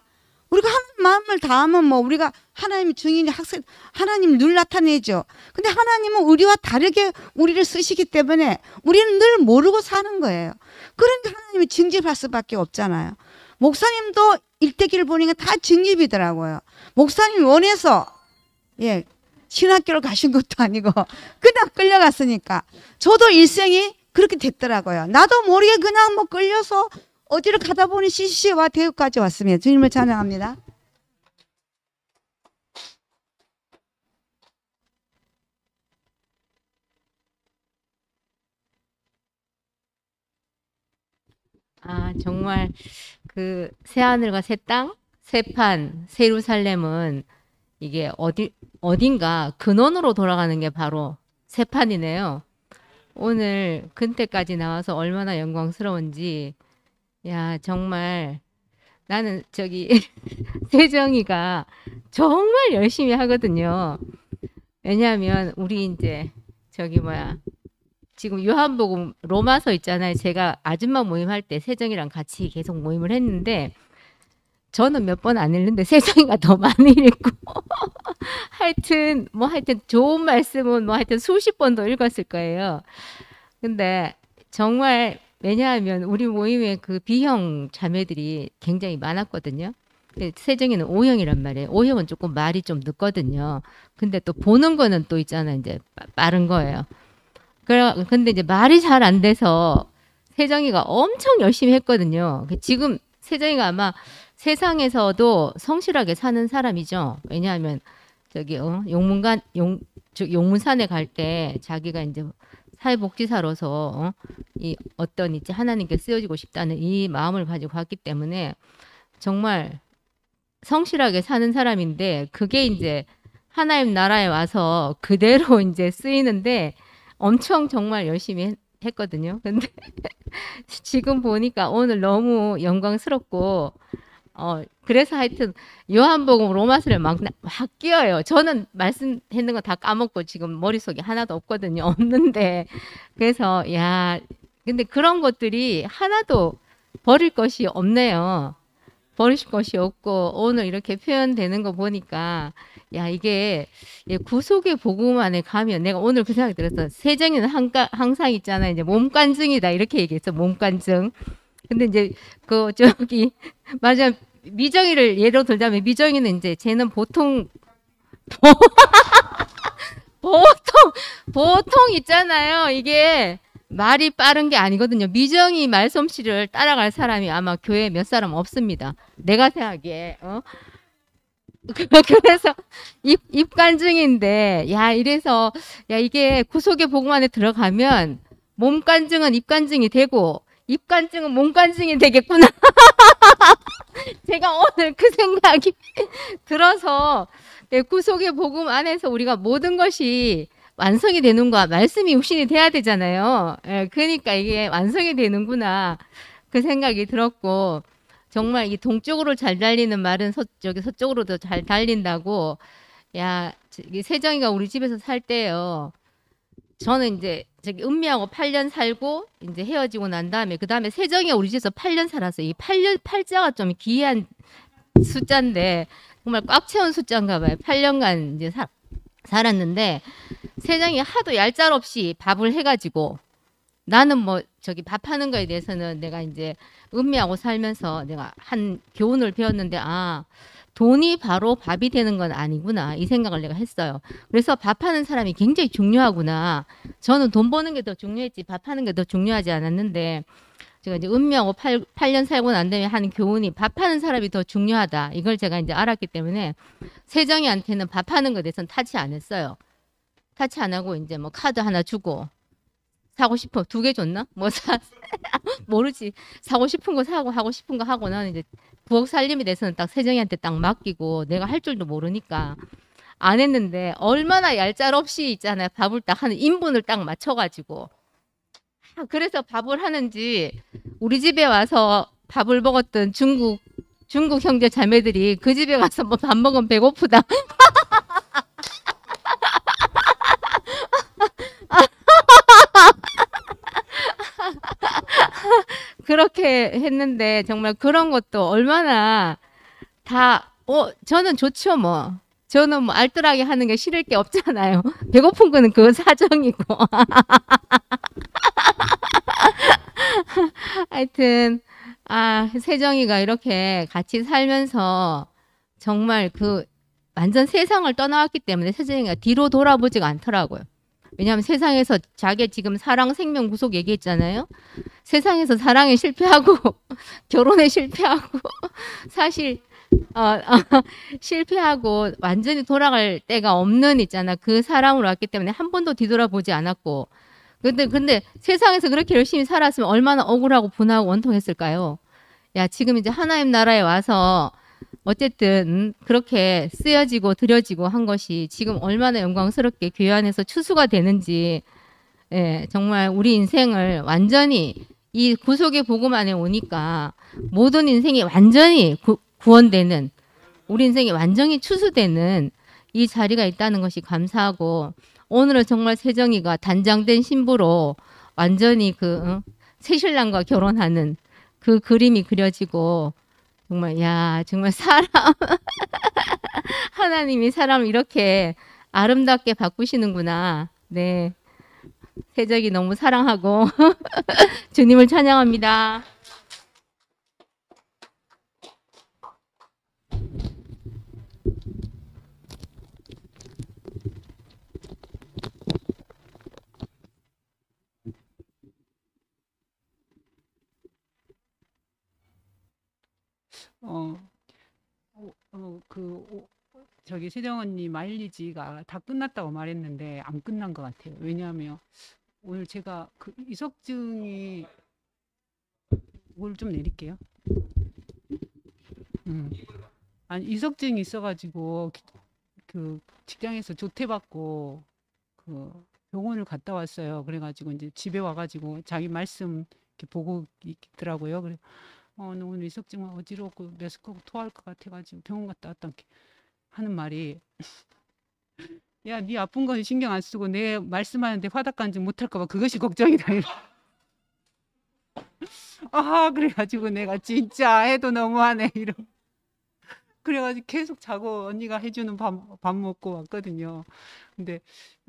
우리가 하나님 마음을 다 하면 뭐 우리가 하나님 증인이 학생 하나님 늘 나타내죠. 근데 하나님은 우리와 다르게 우리를 쓰시기 때문에 우리는 늘 모르고 사는 거예요. 그러니까 하나님이 징집할 수밖에 없잖아요. 목사님도 일대기를 보니까 다 징집이더라고요. 목사님 원해서 예 신학교를 가신 것도 아니고 그냥 끌려갔으니까 저도 일생이 그렇게 됐더라고요. 나도 모르게 그냥 뭐 끌려서 어디를 가다 보니 CCC와 대우까지 왔습니다. 주님을 찬양합니다. 아, 정말 그 새하늘과 새 땅, 새판, 새루살렘은 이게 어디, 어딘가 근원으로 돌아가는 게 바로 새판이네요. 오늘 근태까지 나와서 얼마나 영광스러운지, 야, 정말 나는 저기 세정이가 정말 열심히 하거든요. 왜냐하면 우리 이제 저기 뭐야 지금 요한복음 로마서 있잖아요. 제가 아줌마 모임할 때 세정이랑 같이 계속 모임을 했는데 저는 몇 번 안 읽는데 세정이가 더 많이 읽고 하여튼 뭐 하여튼 좋은 말씀은 뭐 하여튼 수십 번도 읽었을 거예요. 근데 정말 왜냐하면 우리 모임에 그 B형 자매들이 굉장히 많았거든요. 세정이는 O형이란 말이에요. O형은 조금 말이 좀 늦거든요. 근데 또 보는 거는 또 있잖아요. 이제 빠른 거예요. 그럼 근데 이제 말이 잘 안 돼서 세정이가 엄청 열심히 했거든요. 그 지금 세정이가 아마 세상에서도 성실하게 사는 사람이죠. 왜냐하면 저기 어, 용문간 용 용문산에 갈 때 자기가 이제 사회복지사로서 어, 이 어떤 이제 하나님께 쓰여지고 싶다는 이 마음을 가지고 왔기 때문에 정말 성실하게 사는 사람인데 그게 이제 하나님 나라에 와서 그대로 이제 쓰이는데 엄청 정말 열심히 했거든요. 근데 지금 보니까 오늘 너무 영광스럽고 어 그래서 하여튼 요한복음 로마서를 막, 막 끼어요. 저는 말씀했는 거 다 까먹고 지금 머릿속에 하나도 없거든요. 없는데 그래서 야 근데 그런 것들이 하나도 버릴 것이 없네요. 버리실 것이 없고 오늘 이렇게 표현되는 거 보니까 야 이게 예, 구속의 복음 안에 가면 내가 오늘 그 생각이 들었어. 세정이는 항가, 항상 있잖아 이제 몸관증이다 이렇게 얘기했어 몸관증 근데 이제 그 저기 맞아 미정이를 예로 들자면 미정이는 이제 쟤는 보통 보통 보통 있잖아요 이게 말이 빠른 게 아니거든요. 미정이 말솜씨를 따라갈 사람이 아마 교회에 몇 사람 없습니다. 내가 생각하기에. 어? 그래서 입, 입간증인데, 야, 이래서, 야, 이게 구속의 복음 안에 들어가면 몸간증은 입간증이 되고, 입간증은 몸간증이 되겠구나. 제가 오늘 그 생각이 들어서, 네, 구속의 복음 안에서 우리가 모든 것이 완성이 되는 거야. 말씀이 육신이 돼야 되잖아요. 예, 그러니까 이게 완성이 되는구나. 그 생각이 들었고, 정말 이 동쪽으로 잘 달리는 말은 서쪽이 서쪽으로도 잘 달린다고, 야, 이 세정이가 우리 집에서 살 때요. 저는 이제 저기 은미하고 8년 살고 이제 헤어지고 난 다음에 그 다음에 세정이가 우리 집에서 8년 살았어이 8년 8자가좀 기이한 숫자인데 정말 꽉 채운 숫자인가 봐요. 8년간 이제 사, 살았는데 세상이 하도 얄짤없이 밥을 해가지고 나는 뭐 저기 밥하는 거에 대해서는 내가 이제 음미하고 살면서 내가 한 교훈을 배웠는데 아 돈이 바로 밥이 되는 건 아니구나 이 생각을 내가 했어요. 그래서 밥하는 사람이 굉장히 중요하구나. 저는 돈 버는 게 더 중요했지 밥하는 게 더 중요하지 않았는데 제가 이제 음미하고 8, 8년 살고 난 다음에 한 교훈이 밥하는 사람이 더 중요하다 이걸 제가 이제 알았기 때문에 세정이한테는 밥하는 것에 대해서는 타지 않았어요. 타치 안 하고 이제 뭐 카드 하나 주고 사고 싶어 두 개 줬나? 뭐 사 모르지 사고 싶은 거 사고 하고 싶은 거 하고 나는 이제 부엌 살림에 대해서는 딱 세정이한테 딱 맡기고 내가 할 줄도 모르니까 안 했는데 얼마나 얄짤없이 있잖아요 밥을 딱 하는 인분을 딱 맞춰가지고 아, 그래서 밥을 하는지 우리 집에 와서 밥을 먹었던 중국 중국 형제 자매들이 그 집에 가서 뭐 밥 먹으면 배고프다 그렇게 했는데 정말 그런 것도 얼마나 다, 어, 저는 좋죠, 뭐. 저는 뭐 알뜰하게 하는 게 싫을 게 없잖아요. 배고픈 거는 그 사정이고. 하여튼, 아, 세정이가 이렇게 같이 살면서 정말 그 완전 세상을 떠나왔기 때문에 세정이가 뒤로 돌아보지가 않더라고요. 왜냐하면 세상에서 자기 지금 사랑 생명 구속 얘기했잖아요. 세상에서 사랑에 실패하고 결혼에 실패하고 사실 어, 어, 실패하고 완전히 돌아갈 때가 없는 있잖아. 그 사랑으로 왔기 때문에 한 번도 뒤돌아보지 않았고. 근데 근데 세상에서 그렇게 열심히 살았으면 얼마나 억울하고 분하고 원통했을까요? 야 지금 이제 하나님 나라에 와서 어쨌든 그렇게 쓰여지고 들여지고 한 것이 지금 얼마나 영광스럽게 교회 안에서 추수가 되는지 예, 정말 우리 인생을 완전히 이 구속의 복음 안에 오니까 모든 인생이 완전히 구, 구원되는 우리 인생이 완전히 추수되는 이 자리가 있다는 것이 감사하고 오늘은 정말 세정이가 단장된 신부로 완전히 그 응? 새신랑과 결혼하는 그 그림이 그려지고 정말 야 정말 사람 하나님이 사람 이렇게 아름답게 바꾸시는구나. 네. 세적이 너무 사랑하고 주님을 찬양합니다. 어, 어, 어, 그, 오, 저기 세정 언니 마일리지가 다 끝났다고 말했는데 안 끝난 것 같아요. 왜냐하면 오늘 제가 그 이석증이 뭘좀 내릴게요. 음. 아니 이석증이 있어가지고 그 직장에서 조퇴받고 그 병원을 갔다 왔어요. 그래가지고 이제 집에 와가지고 자기 말씀 이렇게 보고 있더라고요. 그래 어, 너 오늘 이석증은 어지럽고 그 메스꺼고 토할 것 같아가지고 병원 갔다 왔던 게 하는 말이 야, 네 아픈 건 신경 안 쓰고 내 말씀하는데 화답 간지 못할까봐 그것이 걱정이다. 아, 그래가지고 내가 진짜 해도 너무하네. 이러. 그래가지고 계속 자고 언니가 해주는 밥, 밥 먹고 왔거든요. 근데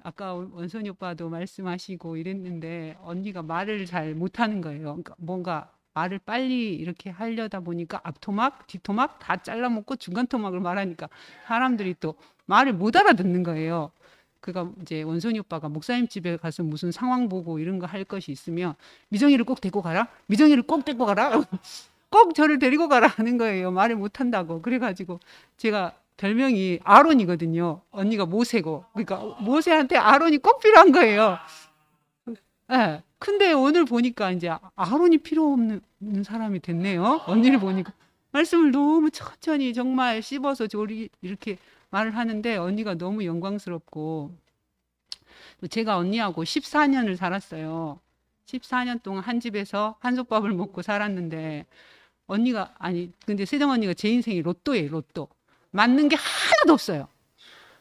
아까 원선이 오빠도 말씀하시고 이랬는데 언니가 말을 잘 못하는 거예요. 그러니까 뭔가 말을 빨리 이렇게 하려다 보니까 앞토막, 뒤토막다 잘라먹고 중간토막을 말하니까 사람들이 또 말을 못 알아듣는 거예요. 그가 이제 원선이 오빠가 목사님 집에 가서 무슨 상황 보고 이런 거 할 것이 있으면 미정이를 꼭 데리고 가라. 미정이를 꼭 데리고 가라. 꼭 저를 데리고 가라 하는 거예요. 말을 못 한다고. 그래가지고 제가 별명이 아론이거든요. 언니가 모세고. 그러니까 모세한테 아론이 꼭 필요한 거예요. 네. 근데 오늘 보니까 이제 아론이 필요 없는 사람이 됐네요. 언니를 보니까 말씀을 너무 천천히 정말 씹어서 조리 이렇게 말을 하는데 언니가 너무 영광스럽고 제가 언니하고 14년을 살았어요. 14년 동안 한 집에서 한솥밥을 먹고 살았는데 언니가 아니 근데 세정 언니가 제 인생이 로또예요 로또 맞는 게 하나도 없어요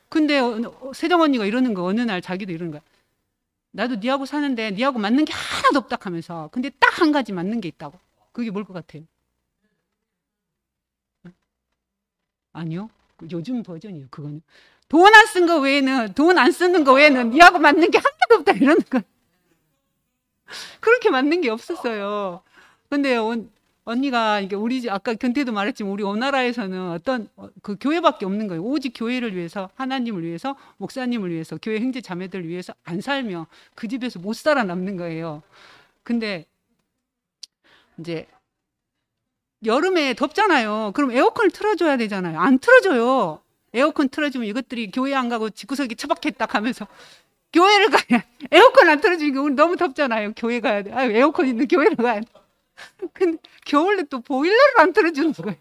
근데 어, 어, 세정 언니가 이러는 거 어느 날 자기도 이러는 거야 나도 니하고 사는데 니하고 맞는 게 하나도 없다 하면서 근데 딱 한 가지 맞는 게 있다고 그게 뭘 것 같아요? 아니요 요즘 버전이에요 그거는 돈 안 쓴 거 외에는 돈 안 쓰는 거 외에는 니하고 맞는 게 하나도 없다 이러는 거 그렇게 맞는 게 없었어요 근데 언니가 이게 우리 아까 견태도 말했지만 우리 오나라에서는 어떤 그 교회밖에 없는 거예요. 오직 교회를 위해서 하나님을 위해서 목사님을 위해서 교회 형제 자매들 위해서 안 살면 그 집에서 못 살아남는 거예요. 근데 이제 여름에 덥잖아요. 그럼 에어컨을 틀어줘야 되잖아요. 안 틀어줘요. 에어컨 틀어주면 이것들이 교회 안 가고 집구석에 처박혔다 하면서 교회를 가야 에어컨 안 틀어주니까 우리 너무 덥잖아요. 교회 가야 돼. 아 에어컨 있는 교회를 가야 돼. 근데 겨울에 또 보일러를 안 틀어주는 거예요.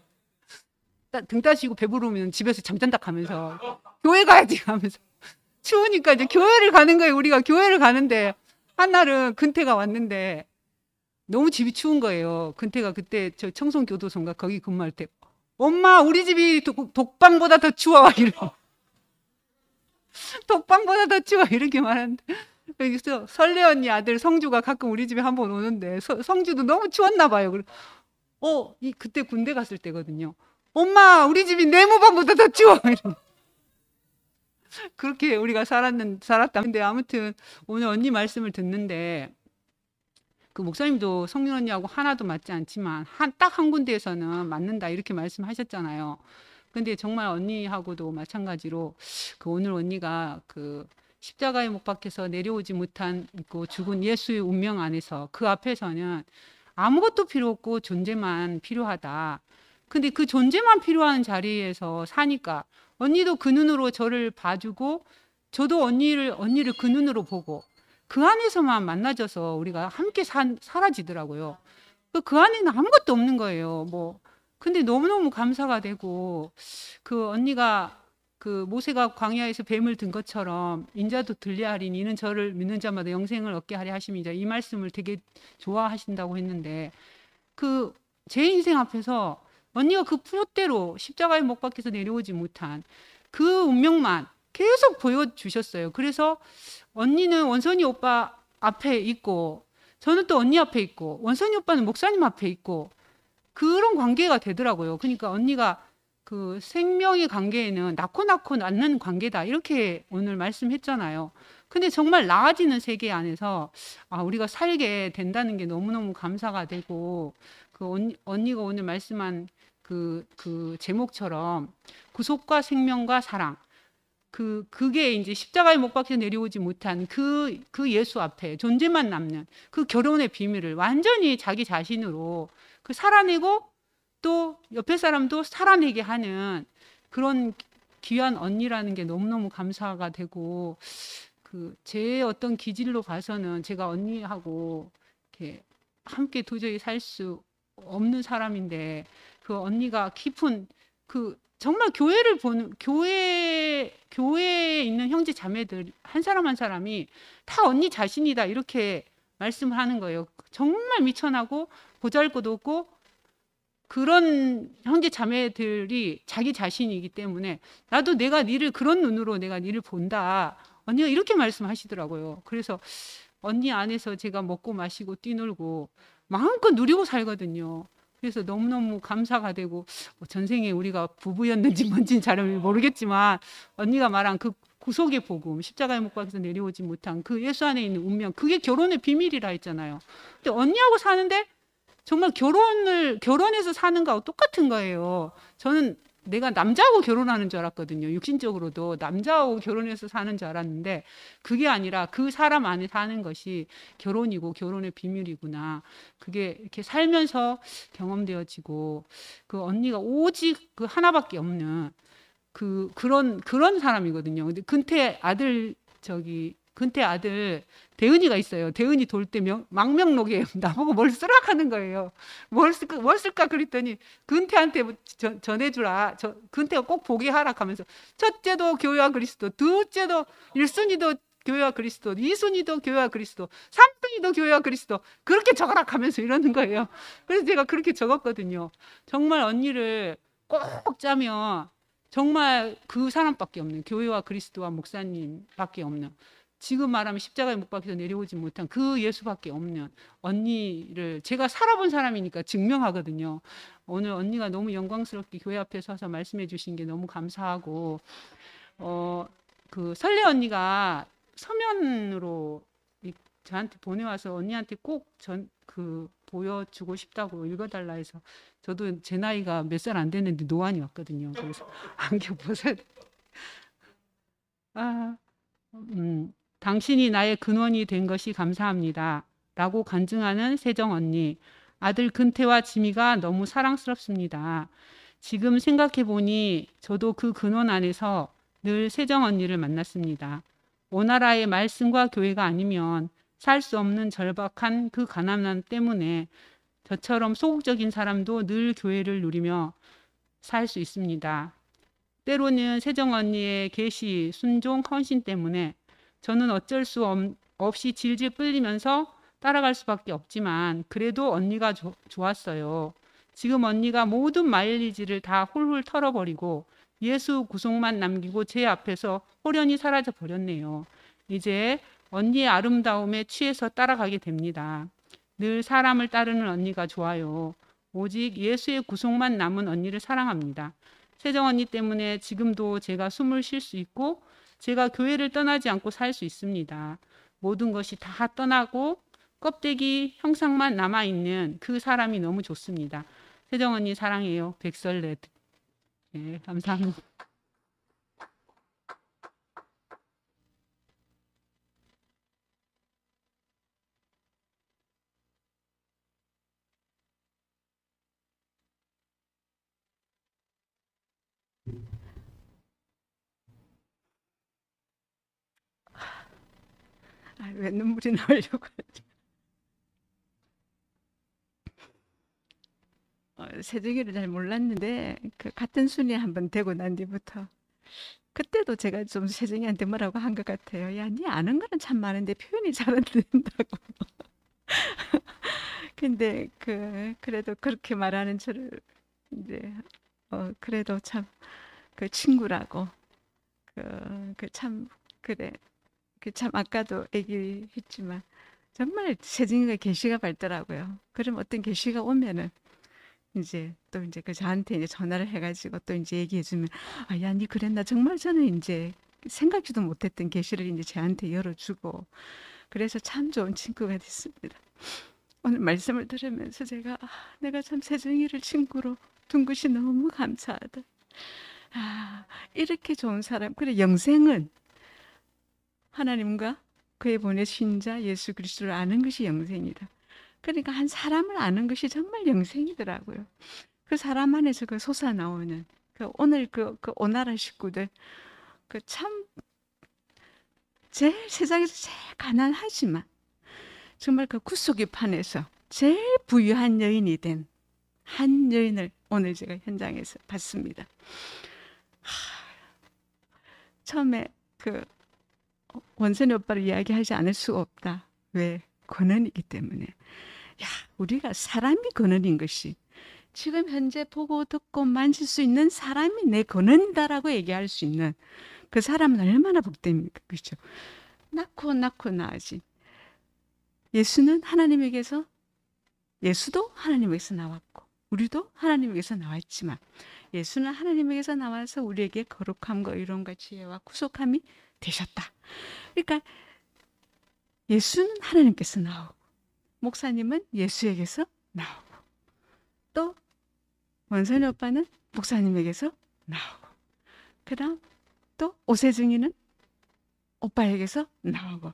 등 따시고 배부르면 집에서 잠잔다 하면서 교회 가야지 하면서 추우니까 이제 교회를 가는 거예요. 우리가 교회를 가는데 한 날은 근태가 왔는데 너무 집이 추운 거예요. 근태가 그때 저 청송교도소인가 거기 근무할 때 엄마 우리 집이 독, 독방보다 더 추워 이러 독방보다 더 추워 이렇게 말하는데 여기서 그러니까 설레 언니 아들 성주가 가끔 우리 집에 한 번 오는데 서, 성주도 너무 추웠나 봐요. 어, 이 그때 군대 갔을 때거든요. 엄마, 우리 집이 네모반보다 더 추워. 그렇게 우리가 살았는 살았다. 근데 아무튼 오늘 언니 말씀을 듣는데 그 목사님도 성윤 언니하고 하나도 맞지 않지만 딱한 한 군데에서는 맞는다 이렇게 말씀하셨잖아요. 근데 정말 언니하고도 마찬가지로 그 오늘 언니가 그 십자가에못 박혀서 내려오지 못한 그 죽은 예수의 운명 안에서 그 앞에서는 아무것도 필요 없고 존재만 필요하다. 근데 그 존재만 필요한 자리에서 사니까 언니도 그 눈으로 저를 봐주고 저도 언니를 언니를 그 눈으로 보고 그 안에서만 만나져서 우리가 함께 산, 사라지더라고요. 그, 그 안에는 아무것도 없는 거예요. 뭐 근데 너무너무 감사가 되고 그 언니가 그 모세가 광야에서 뱀을 든 것처럼 인자도 들리 하리니 이는 저를 믿는 자마다 영생을 얻게 하리 하심이자 이 말씀을 되게 좋아하신다고 했는데 그 제 인생 앞에서 언니가 그푸대로 십자가의 목 밖에서 내려오지 못한 그 운명만 계속 보여주셨어요. 그래서 언니는 원선이 오빠 앞에 있고 저는 또 언니 앞에 있고 원선이 오빠는 목사님 앞에 있고 그런 관계가 되더라고요. 그러니까 언니가 그 생명의 관계에는 낳고 낳고 낳는 관계다. 이렇게 오늘 말씀했잖아요. 근데 정말 나아지는 세계 안에서 아, 우리가 살게 된다는 게 너무너무 감사가 되고 그 언니, 가 오늘 말씀한 그, 그 제목처럼 구속과 생명과 사랑 그 그게 이제 십자가의 못 박혀 내려오지 못한 그그 그 예수 앞에 존재만 남는 그 결혼의 비밀을 완전히 자기 자신으로 그 살아내고 또 옆에 사람도 사람에게 하는 그런 귀한 언니라는 게 너무너무 감사가 되고 그 제 어떤 기질로 봐서는 제가 언니하고 이렇게 함께 도저히 살 수 없는 사람인데 그 언니가 깊은 그 정말 교회를 보는 교회 교회에 있는 형제 자매들 한 사람 한 사람이 다 언니 자신이다 이렇게 말씀을 하는 거예요. 정말 미천하고 보잘것없고 그런 형제 자매들이 자기 자신이기 때문에 나도 내가 니를 그런 눈으로 내가 니를 본다. 언니가 이렇게 말씀하시더라고요. 그래서 언니 안에서 제가 먹고 마시고 뛰놀고 마음껏 누리고 살거든요. 그래서 너무너무 감사가 되고 뭐 전생에 우리가 부부였는지 뭔지는 잘 모르겠지만 언니가 말한 그 구속의 복음, 십자가의 못 박에서 내려오지 못한 그 예수 안에 있는 운명, 그게 결혼의 비밀이라 했잖아요. 근데 언니하고 사는데 정말 결혼을 결혼해서 사는 거하고 똑같은 거예요. 저는 내가 남자하고 결혼하는 줄 알았거든요. 육신적으로도 남자하고 결혼해서 사는 줄 알았는데 그게 아니라 그 사람 안에 사는 것이 결혼이고 결혼의 비밀이구나. 그게 이렇게 살면서 경험되어지고 그 언니가 오직 그 하나밖에 없는 그 그런 그런 사람이거든요. 근데 근태 아들 저기 근태 아들 대은이가 있어요. 대은이 돌때 망명록에 나보고 뭘 쓰라 하는 거예요. 뭘, 쓸뭘 쓸까 그랬더니 근태한테 전, 뭐 전해주라. 저, 근태가 꼭 보게 하라 하면서 첫째도 교회와 그리스도, 둘째도 일순위도 교회와 그리스도, 이순위도 교회와 그리스도, 삼순위도 교회와 그리스도 그렇게 적어라 하면서 이러는 거예요. 그래서 제가 그렇게 적었거든요. 정말 언니를 꼭 짜면 정말 그 사람밖에 없는 교회와 그리스도와 목사님밖에 없는 지금 말하면 십자가에 못 박혀서 내려오지 못한 그 예수밖에 없는 언니를 제가 살아본 사람이니까 증명하거든요. 오늘 언니가 너무 영광스럽게 교회 앞에 서서 말씀해 주신 게 너무 감사하고 어 그 설레 언니가 서면으로 저한테 보내와서 언니한테 꼭 전 그 보여주고 싶다고 읽어달라 해서 저도 제 나이가 몇 살 안 됐는데 노안이 왔거든요. 그래서 안겨 보세요. 아, 음, 당신이 나의 근원이 된 것이 감사합니다. 라고 간증하는 세정 언니. 아들 근태와 지미가 너무 사랑스럽습니다. 지금 생각해 보니 저도 그 근원 안에서 늘 세정 언니를 만났습니다. 오나라의 말씀과 교회가 아니면 살 수 없는 절박한 그 가난함 때문에 저처럼 소극적인 사람도 늘 교회를 누리며 살 수 있습니다. 때로는 세정 언니의 계시, 순종, 헌신 때문에 저는 어쩔 수 없이 질질 끌리면서 따라갈 수밖에 없지만 그래도 언니가 조, 좋았어요. 지금 언니가 모든 마일리지를 다 홀홀 털어버리고 예수 구속만 남기고 제 앞에서 홀연히 사라져 버렸네요. 이제 언니의 아름다움에 취해서 따라가게 됩니다. 늘 사람을 따르는 언니가 좋아요. 오직 예수의 구속만 남은 언니를 사랑합니다. 세정 언니 때문에 지금도 제가 숨을 쉴 수 있고 제가 교회를 떠나지 않고 살 수 있습니다. 모든 것이 다 떠나고 껍데기 형상만 남아있는 그 사람이 너무 좋습니다. 세정 언니 사랑해요. 백설레드. 네, 감사합니다. 아, 왜 눈물이 나려고 어, 세종이를 잘 몰랐는데 그 같은 순위 한번 되고 난 뒤부터 그때도 제가 좀 세종이한테 뭐라고 한 것 같아요. 야, 니 아는 거는 참 많은데 표현이 잘 안 된다고. 근데 그 그래도 그렇게 말하는 저를 이제 어 그래도 참 그 친구라고 그그 그 그래 그참 아까도 얘기했지만 정말 세진이가 계시가 밝더라고요. 그럼 어떤 계시가 오면은 이제 또 이제 그 저한테 이제 전화를 해가지고 또 이제 얘기해주면 아야니 그랬나 정말 저는 이제 생각지도 못했던 계시를 이제 저한테 열어주고 그래서 참 좋은 친구가 됐습니다. 오늘 말씀을 들으면서 제가 아, 내가 참 세정이를 친구로 둔 것이 너무 감사하다. 아, 이렇게 좋은 사람 그래 영생은 하나님과 그의 보내신 자 예수 그리스도를 아는 것이 영생이다. 그러니까 한 사람을 아는 것이 정말 영생이더라고요. 그 사람 안에서 그 솟아나오는 그 오늘 그, 그 오나라 식구들 그 참 제일 세상에서 제일 가난하지만 정말 그 구속의 판에서 제일 부유한 여인이 된 한 여인을 오늘 제가 현장에서 봤습니다. 하, 처음에 그 원선이 오빠를 이야기하지 않을 수 없다. 왜? 권한이기 때문에. 야, 우리가 사람이 권한인 것이 지금 현재 보고 듣고 만질 수 있는 사람이 내 권한이다라고 얘기할 수 있는 그 사람은 얼마나 복됩니까? 그렇죠? 낳고 낳고 낳아지. 예수는 하나님에게서 예수도 하나님에게서 나왔고 우리도 하나님에게서 나왔지만 예수는 하나님에게서 나와서 우리에게 거룩함과 의로움과 지혜와 구속함이 되셨다. 그러니까 예수는 하나님께서 나오고 목사님은 예수에게서 나오고 또 원선이 오빠는 목사님에게서 나오고 그다음 또 오세중이는 오빠에게서 음. 나오고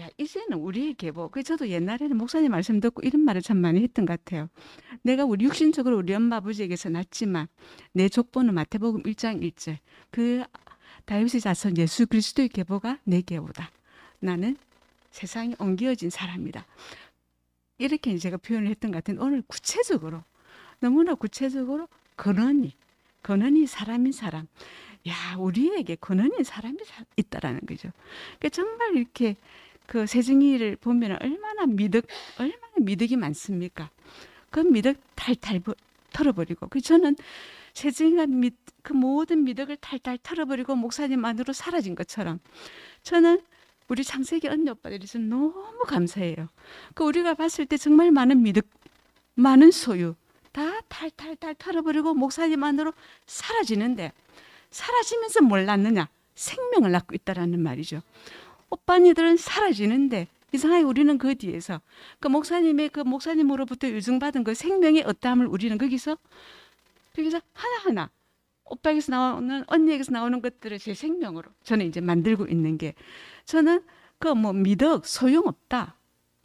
야 이제는 우리의 계보 뭐, 그 저도 옛날에는 목사님 말씀 듣고 이런 말을 참 많이 했던 것 같아요 내가 우리 육신적으로 우리 엄마 아버지에게서 났지만 내 족보는 마태복음 1장 1절 그 다윗의 자손 예수 그리스도의 계보가 내 계보다 나는 세상에 옮겨진 사람이다 이렇게 제가 표현을 했던 것 같은데 오늘 구체적으로 너무나 구체적으로 근원이 근원이 사람인 사람 야, 우리에게 권한이 사람이 있다라는 거죠. 그러니까 정말 이렇게 그세증이를 보면 얼마나 미덕, 얼마나 미덕이 많습니까? 그 미덕 탈탈 털어버리고. 그 저는 세증이가 미, 그 모든 미덕을 탈탈 털어버리고 목사님 안으로 사라진 것처럼 저는 우리 창세기 언니 오빠들이 좀 너무 감사해요. 그 우리가 봤을 때 정말 많은 미덕, 많은 소유 다 탈탈탈 털어버리고 목사님 안으로 사라지는데 사라지면서 몰랐느냐? 생명을 낳고 있다라는 말이죠. 오빠니들은 사라지는데 이상하게 우리는 그 뒤에서 그 목사님의 그 목사님으로부터 유증받은 그 생명의 어담을 우리는 거기서 거기서 하나하나 오빠에게서 나오는 언니에게서 나오는 것들을 제 생명으로 저는 이제 만들고 있는 게 저는 그뭐 미덕 소용없다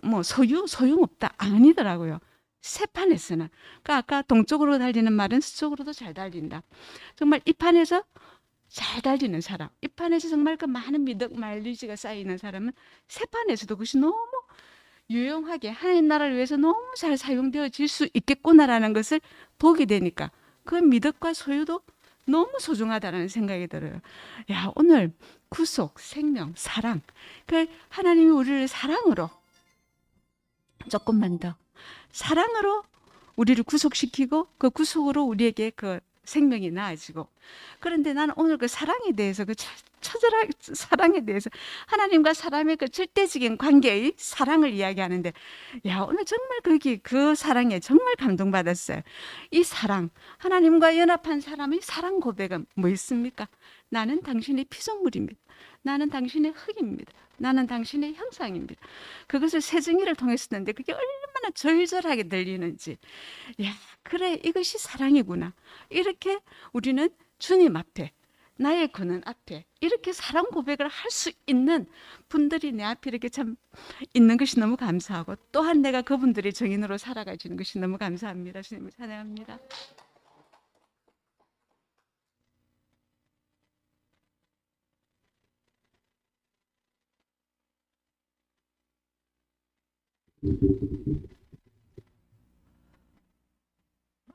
뭐 소유 소용없다 아니더라고요. 세 판에서는 그러니까 아까 동쪽으로 달리는 말은 수쪽으로도 잘 달린다. 정말 이 판에서 잘 달리는 사람, 이 판에서 정말 그 많은 미덕 말리지가 쌓이는 사람은 세 판에서도 그것이 너무 유용하게 하나님 나라를 위해서 너무 잘 사용되어질 수 있겠구나라는 것을 보게 되니까 그 미덕과 소유도 너무 소중하다는 생각이 들어요. 야 오늘 구속, 생명, 사랑, 그 하나님이 우리를 사랑으로 조금만 더 사랑으로 우리를 구속시키고 그 구속으로 우리에게 그 생명이 나아지고 그런데 나는 오늘 그 사랑에 대해서 그 처절한 사랑에 대해서 하나님과 사람의 그 절대적인 관계의 사랑을 이야기하는데 야 오늘 정말 거기 그 사랑에 정말 감동받았어요 이 사랑 하나님과 연합한 사람의 사랑 고백은 뭐 있습니까 나는 당신의 피조물입니다 나는 당신의 흙입니다 나는 당신의 형상입니다. 그것을 세증기를 통해서 는데 그게 얼마나 절절하게 들리는지. 야, 그래, 이것이 사랑이구나. 이렇게 우리는 주님 앞에, 나의 근원 앞에, 이렇게 사랑 고백을 할 수 있는 분들이 내 앞에 이렇게 참 있는 것이 너무 감사하고 또한 내가 그분들의 증인으로 살아가시는 것이 너무 감사합니다. 주님을 찬양합니다.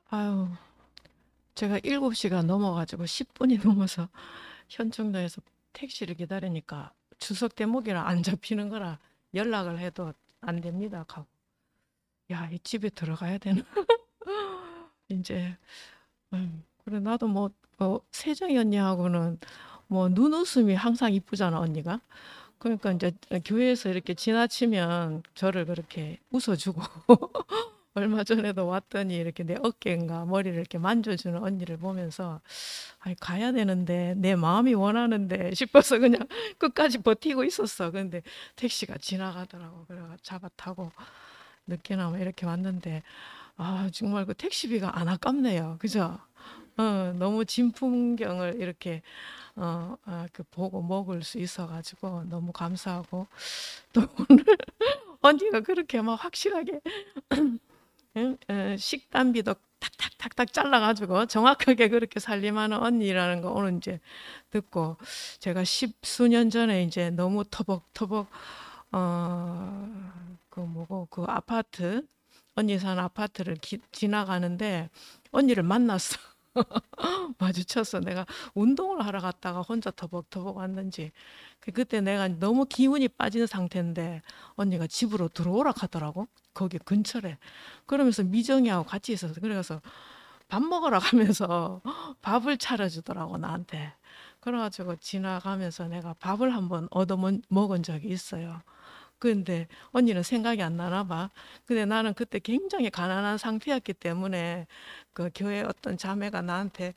아유, 제가 7시가 넘어가지고 10분이 넘어서 현충로에서 택시를 기다리니까 주석 대목이라 안 잡히는 거라 연락을 해도 안 됩니다. 하고. 야, 이 집에 들어가야 되나? 이제, 음, 그래, 나도 뭐, 어, 뭐, 세정이 언니하고는 뭐, 눈웃음이 항상 이쁘잖아, 언니가. 그러니까 이제 교회에서 이렇게 지나치면 저를 그렇게 웃어주고 얼마 전에도 왔더니 이렇게 내 어깨인가 머리를 이렇게 만져주는 언니를 보면서 아 가야 되는데 내 마음이 원하는데 싶어서 그냥 끝까지 버티고 있었어. 근데 택시가 지나가더라고. 그래가 잡아 타고 늦게나마 이렇게 왔는데 아 정말 그 택시비가 안 아깝네요. 그죠? 어, 너무 진풍경을 이렇게 어, 아, 그 보고 먹을 수 있어가지고 너무 감사하고 또 오늘 언니가 그렇게 막 확실하게 어, 식단비도 탁탁탁탁 잘라가지고 정확하게 그렇게 살림하는 언니라는 거 오늘 이제 듣고 제가 십수년 전에 이제 너무 터벅터벅 어 그 뭐고 그 아파트 언니 사는 아파트를 기, 지나가는데 언니를 만났어. 마주쳐서 내가 운동을 하러 갔다가 혼자 터벅터벅 왔는지 그 그때 내가 너무 기운이 빠진 상태인데 언니가 집으로 들어오라 하더라고 거기 근처래 그러면서 미정이하고 같이 있어서 그래서 밥 먹으러 가면서 밥을 차려주더라고 나한테 그래가지고 지나가면서 내가 밥을 한번 얻어 먹은 적이 있어요 근데 언니는 생각이 안 나나 봐. 근데 나는 그때 굉장히 가난한 상태였기 때문에 그 교회 어떤 자매가 나한테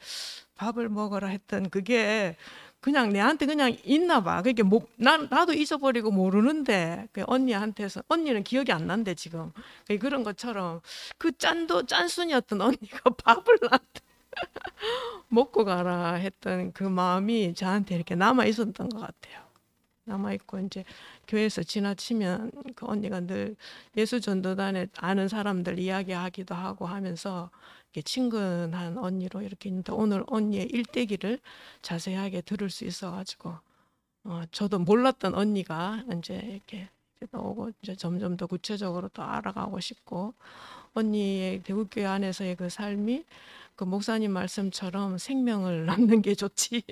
밥을 먹으라 했던 그게 그냥 내한테 그냥 있나 봐. 그게 뭐, 난, 나도 잊어버리고 모르는데 그 언니한테서 언니는 기억이 안 난대 지금. 그 그런 것처럼 그 짠도 짠순이었던 언니가 밥을 나한테 먹고 가라 했던 그 마음이 저한테 이렇게 남아 있었던 것 같아요. 남아 있고 이제 교회에서 지나치면 그 언니가 늘 예수 전도단에 아는 사람들 이야기하기도 하고 하면서 이렇게 친근한 언니로 이렇게 있는데 오늘 언니의 일대기를 자세하게 들을 수 있어가지고 어, 저도 몰랐던 언니가 이제 이렇게 오고 이제 점점 더 구체적으로 또 알아가고 싶고 언니의 대구교회 안에서의 그 삶이 그 목사님 말씀처럼 생명을 낳는 게 좋지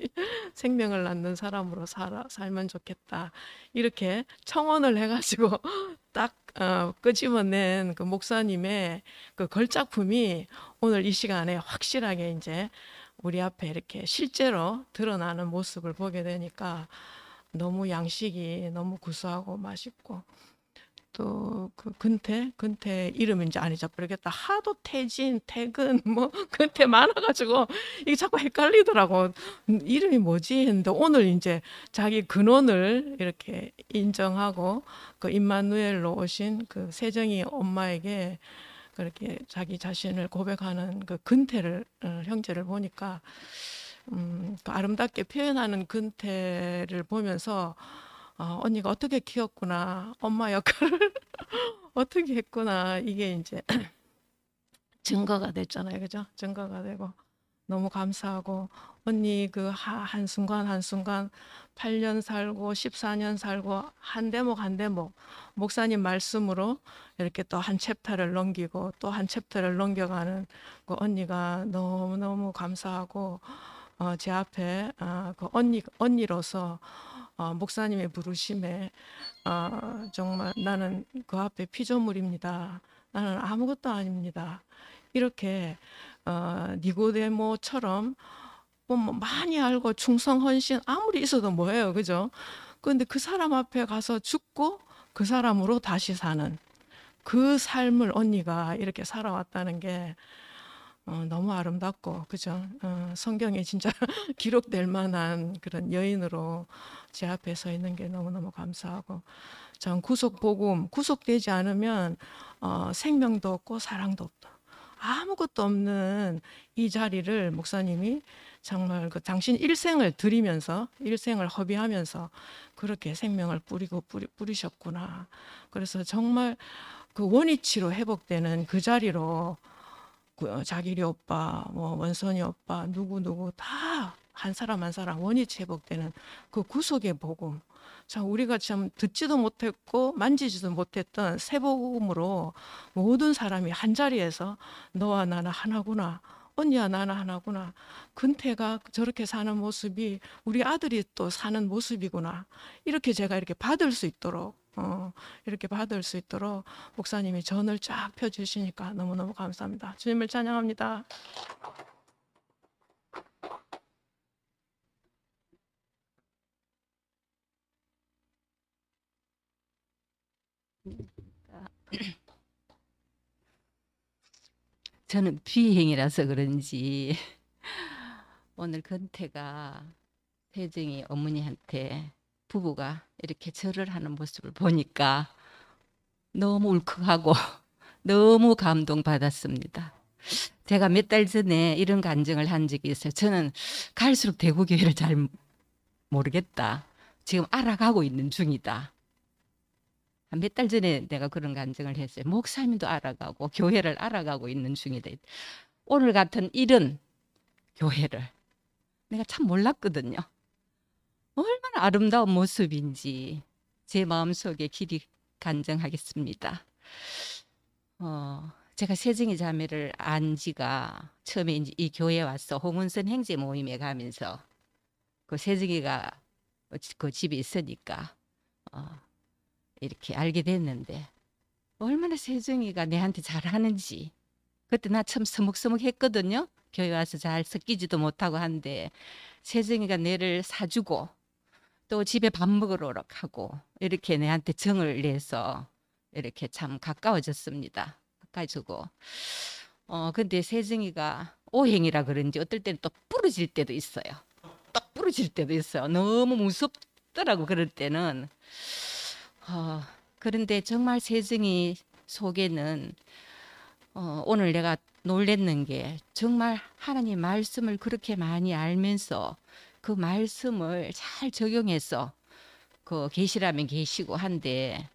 생명을 낳는 사람으로 살아 살면 좋겠다 이렇게 청원을 해가지고 딱 어, 끄집어낸 그 목사님의 그 걸작품이 오늘 이 시간에 확실하게 이제 우리 앞에 이렇게 실제로 드러나는 모습을 보게 되니까 너무 양식이 너무 구수하고 맛있고 또그 근태 근태 이름인지 아니 잡버리겠다 하도 태진 태근 뭐 근태 많아가지고 이게 자꾸 헷갈리더라고 이름이 뭐지 했는데 오늘 이제 자기 근원을 이렇게 인정하고 그 임마누엘로 오신 그 세정이 엄마에게 그렇게 자기 자신을 고백하는 그 근태를 어, 형제를 보니까 음, 그 아름답게 표현하는 근태를 보면서 어, 언니가 어떻게 키웠구나. 엄마 역할을 어떻게 했구나. 이게 이제 증거가 됐잖아요. 그죠? 증거가 되고. 너무 감사하고 언니 그 한순간 한순간 8년 살고 14년 살고 한 대목 한 대목 목사님 말씀으로 이렇게 또 한 챕터를 넘기고 또 한 챕터를 넘겨가는 그 언니가 너무너무 감사하고 어, 제 앞에 어, 그 언니 언니로서 어, 목사님의 부르심에 어, 정말 나는 그 앞에 피조물입니다. 나는 아무것도 아닙니다. 이렇게 어, 니고데모처럼 뭐, 뭐 많이 알고 충성 헌신 아무리 있어도 뭐예요, 그죠? 그런데 그 사람 앞에 가서 죽고 그 사람으로 다시 사는 그 삶을 언니가 이렇게 살아왔다는 게 어, 너무 아름답고 그죠 어, 성경에 진짜 기록될 만한 그런 여인으로 제 앞에 서 있는 게 너무너무 감사하고 전 구속 복음 구속되지 않으면 어, 생명도 없고 사랑도 없다 아무것도 없는 이 자리를 목사님이 정말 그 당신 일생을 드리면서 일생을 허비하면서 그렇게 생명을 뿌리고 뿌리, 뿌리셨구나 그래서 정말 그 원위치로 회복되는 그 자리로 자기리 오빠, 뭐 원선이 오빠, 누구 누구 다 한 사람 한 사람 원이 회복되는 그 구속의 복음. 자 우리가 참 듣지도 못했고 만지지도 못했던 새 복음으로 모든 사람이 한 자리에서 너와 나는 하나구나. 언니야 나는 하나구나. 근태가 저렇게 사는 모습이 우리 아들이 또 사는 모습이구나. 이렇게 제가 이렇게 받을 수 있도록 어, 이렇게 받을 수 있도록 목사님이 전을 쫙 펴주시니까 너무너무 감사합니다. 주님을 찬양합니다. 저는 비행이라서 그런지 오늘 근태가 태정이 어머니한테 부부가 이렇게 절을 하는 모습을 보니까 너무 울컥하고 너무 감동받았습니다. 제가 몇 달 전에 이런 간증을 한 적이 있어요. 저는 갈수록 대구교회를 잘 모르겠다. 지금 알아가고 있는 중이다. 몇 달 전에 내가 그런 간증을 했어요. 목사님도 알아가고 교회를 알아가고 있는 중이다. 오늘 같은 이은 교회를 내가 참 몰랐거든요. 얼마나 아름다운 모습인지 제 마음속에 길이 간증하겠습니다. 어, 제가 세징이 자매를 안 지가 처음에 이 교회에 와서 홍은선 행제 모임에 가면서 그 세징이가 그 집에 있으니까 어, 이렇게 알게 됐는데 얼마나 세정이가 내한테 잘하는지 그때 나 참 서먹서먹했거든요. 교회 와서 잘 섞이지도 못하고 한데 세정이가 내를 사주고 또 집에 밥 먹으러 가고 이렇게 내한테 정을 내서 이렇게 참 가까워졌습니다. 가까워지고 어 근데 세증이가 오행이라 그런지 어떨 때는 또 부러질 때도 있어요. 딱 부러질 때도 있어요. 너무 무섭더라고 그럴 때는. 어, 그런데 정말 세증이 속에는 어, 오늘 내가 놀랬는 게 정말 하나님 말씀을 그렇게 많이 알면서 그 말씀을 잘 적용해서 그 계시라면 계시고 한데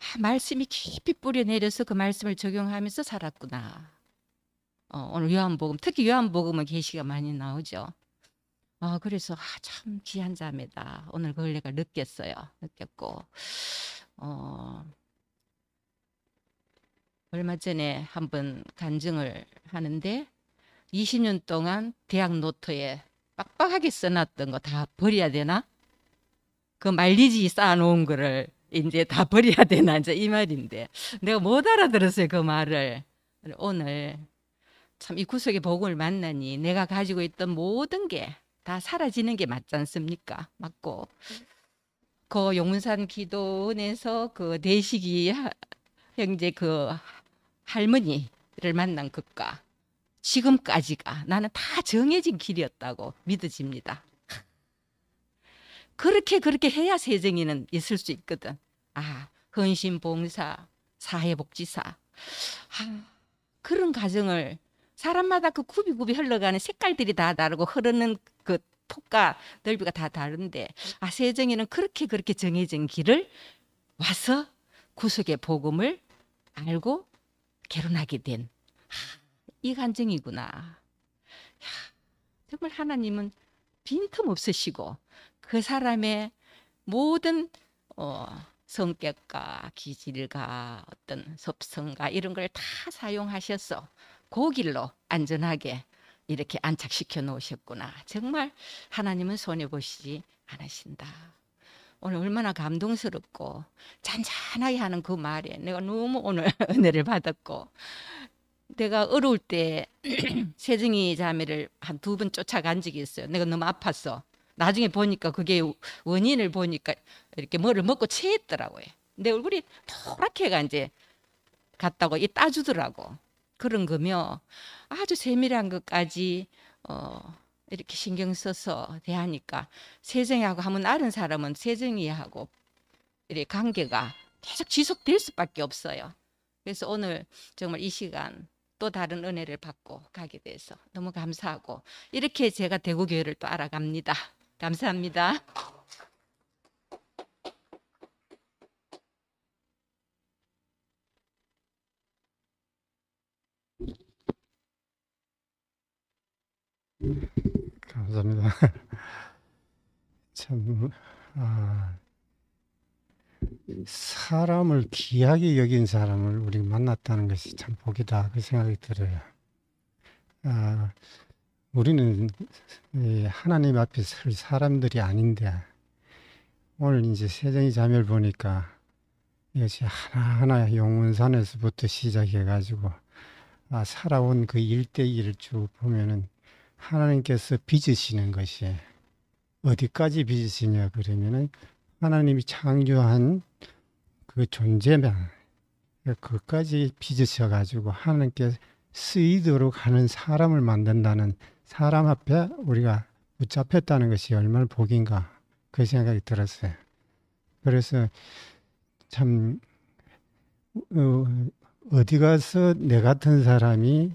아, 말씀이 깊이 뿌려내려서 그 말씀을 적용하면서 살았구나. 어, 오늘 요한복음 특히 요한복음은 계시가 많이 나오죠. 어, 그래서 아, 참 귀한 자매다. 오늘 그걸 내가 느꼈어요. 느꼈고 어, 얼마 전에 한번 간증을 하는데 20년 동안 대학 노트에 빡빡하게 써놨던 거 다 버려야 되나? 그 말리지 쌓아놓은 거를 이제 다 버려야 되나 이제 이 말인데 내가 못 알아들었어요 그 말을 오늘 참 이구석에 복음을 만나니 내가 가지고 있던 모든 게 다 사라지는 게 맞지 않습니까? 맞고 그용산 기도원에서 그 대식이 형제 그 할머니를 만난 것과 지금까지가 나는 다 정해진 길이었다고 믿어집니다. 그렇게 그렇게 해야 세정이는 있을 수 있거든. 아, 헌신봉사, 사회복지사. 아, 그런 가정을 사람마다 그 구비구비 흘러가는 색깔들이 다 다르고 흐르는 그 폭과 넓이가 다 다른데 아 세정이는 그렇게 그렇게 정해진 길을 와서 구속의 복음을 알고 결혼하게 된 아, 이 간증이구나. 야, 정말 하나님은 빈틈 없으시고 그 사람의 모든 어, 성격과 기질과 어떤 섭성과 이런 걸 다 사용하셔서 고길로 그 안전하게 이렇게 안착시켜 놓으셨구나. 정말 하나님은 손해 보시지 않으신다. 오늘 얼마나 감동스럽고 잔잔하게 하는 그 말에 내가 너무 오늘 은혜를 받았고 내가 어려울 때 세정이 자매를 한 두 번 쫓아간 적이 있어요. 내가 너무 아팠어. 나중에 보니까 그게 원인을 보니까 이렇게 뭐를 먹고 체했더라고요. 내 얼굴이 토랗게가 이제 갔다고 이 따주더라고. 그런 거며 아주 세밀한 것까지 어 이렇게 신경 써서 대하니까 세정이하고 하면 아는 사람은 세정이하고 이 관계가 계속 지속될 수밖에 없어요. 그래서 오늘 정말 이 시간 또 다른 은혜를 받고 가게 돼서 너무 감사하고 이렇게 제가 대구교회를 또 알아갑니다. 감사합니다. 감사합니다. 참, 아, 사람을 귀하게 여긴 사람을 우리 만났다는 것이 참 복이다 그 생각이 들어요. 아, 우리는 하나님 앞에 설 사람들이 아닌데 오늘 이제 세정이 자매를 보니까 이것이 하나하나 용문산에서부터 시작해가지고 아, 살아온 그 일대기를 쭉 보면은 하나님께서 빚으시는 것이 어디까지 빚으시냐 그러면은 하나님이 창조한 그 존재면 그것까지 빚으셔 가지고 하나님께 쓰이도록 하는 사람을 만든다는 사람 앞에 우리가 붙잡혔다는 것이 얼마나 복인가 그 생각이 들었어요. 그래서 참 어, 디 가서 내 같은 사람이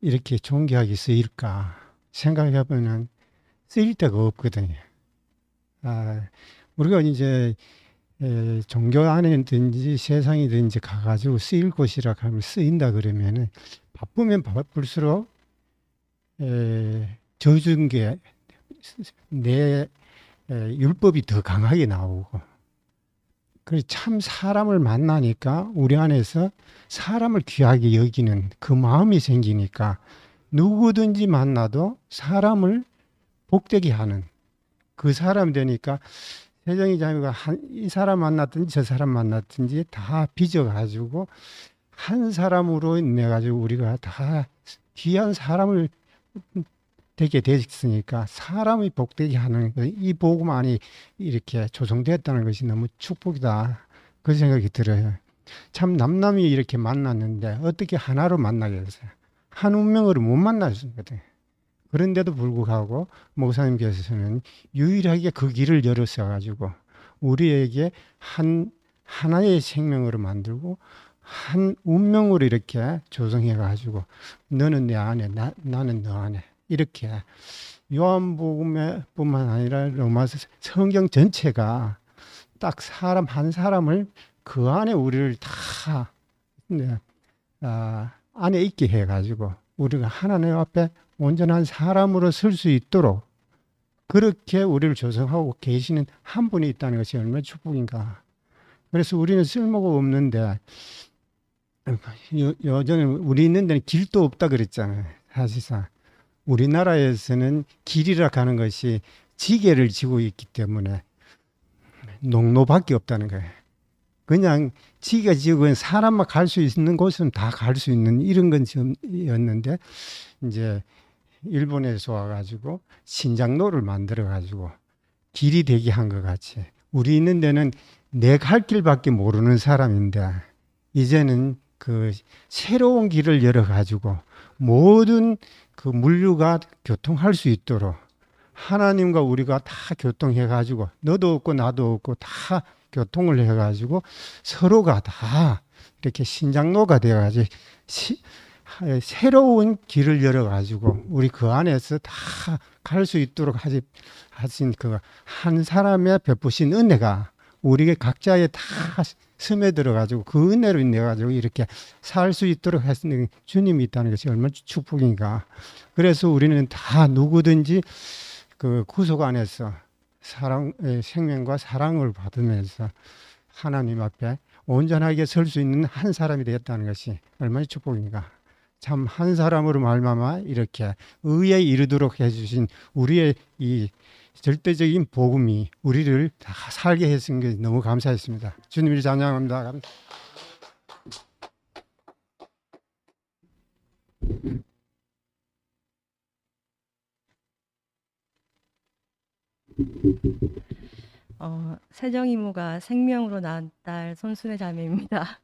이렇게 존귀하게 쓰일까 생각해 보면 쓰일 데가 없거든요. 아, 우리가 이제 에, 종교 안에든지 세상이든지 가가지고 쓰일 곳이라 하면 쓰인다 그러면은 바쁘면 바쁠수록 에, 젖은 게내 율법이 더 강하게 나오고 그래참 사람을 만나니까 우리 안에서 사람을 귀하게 여기는 그 마음이 생기니까 누구든지 만나도 사람을 복되게 하는 그 사람 되니까 혜정이 자매가 한, 이 사람 만났든지 저 사람 만났든지 다 빚어가지고 한 사람으로 인해 가지고 우리가 다 귀한 사람을 되게 됐으니까 사람이 복되게 하는 그 이 복음안이 이렇게 조성되었다는 것이 너무 축복이다 그 생각이 들어요. 참 남남이 이렇게 만났는데 어떻게 하나로 만나게 됐어요? 한 운명으로 못 만났거든요. 그런데도 불구하고 목사님께서는 유일하게 그 길을 열어서 가지고 우리에게 한 하나의 생명으로 만들고 한 운명으로 이렇게 조성해 가지고 너는 내 안에 나, 나는 너 안에 이렇게 요한복음뿐만 아니라 로마서 성경 전체가 딱 사람 한 사람을 그 안에 우리를 다 네, 아, 안에 있게 해가지고 우리가 하나님 앞에 온전한 사람으로 설 수 있도록 그렇게 우리를 조성하고 계시는 한 분이 있다는 것이 얼마나 축복인가. 그래서 우리는 쓸모가 없는데 여, 전히 우리 있는 데는 길도 없다 그랬잖아요. 사실상 우리나라에서는 길이라 가는 것이 지게를 지고 있기 때문에 농로밖에 없다는 거예요. 그냥 지가 지은 사람만 갈 수 있는 곳은 다 갈 수 있는 이런 건였는데 지 이제 일본에서 와가지고 신장로를 만들어가지고 길이 되게 한 것 같이 우리 있는 데는 내 갈 길밖에 모르는 사람인데 이제는 그 새로운 길을 열어가지고 모든 그 물류가 교통할 수 있도록 하나님과 우리가 다 교통해가지고 너도 없고 나도 없고 다 교통을 해가지고 서로가 다 이렇게 신장로가 되어가지고 새로운 길을 열어가지고 우리 그 안에서 다 갈 수 있도록 하지, 하신 그 한 사람의 베푸신 은혜가 우리의 각자에 다 스며들어가지고 그 은혜로 인해가지고 이렇게 살 수 있도록 하신 주님이 있다는 것이 얼마나 축복인가. 그래서 우리는 다 누구든지 그 구속 안에서 사랑 생명과 사랑을 받으면서 하나님 앞에 온전하게 설 수 있는 한 사람이 되었다는 것이 얼마나 축복인가. 참 한 사람으로 말마마 이렇게 의에 이르도록 해주신 우리의 이 절대적인 복음이 우리를 다 살게 해준 게 너무 감사했습니다. 주님을 찬양합니다. 감사합니다. 어, 세정 이모가 생명으로 낳은 딸 손순의 자매입니다.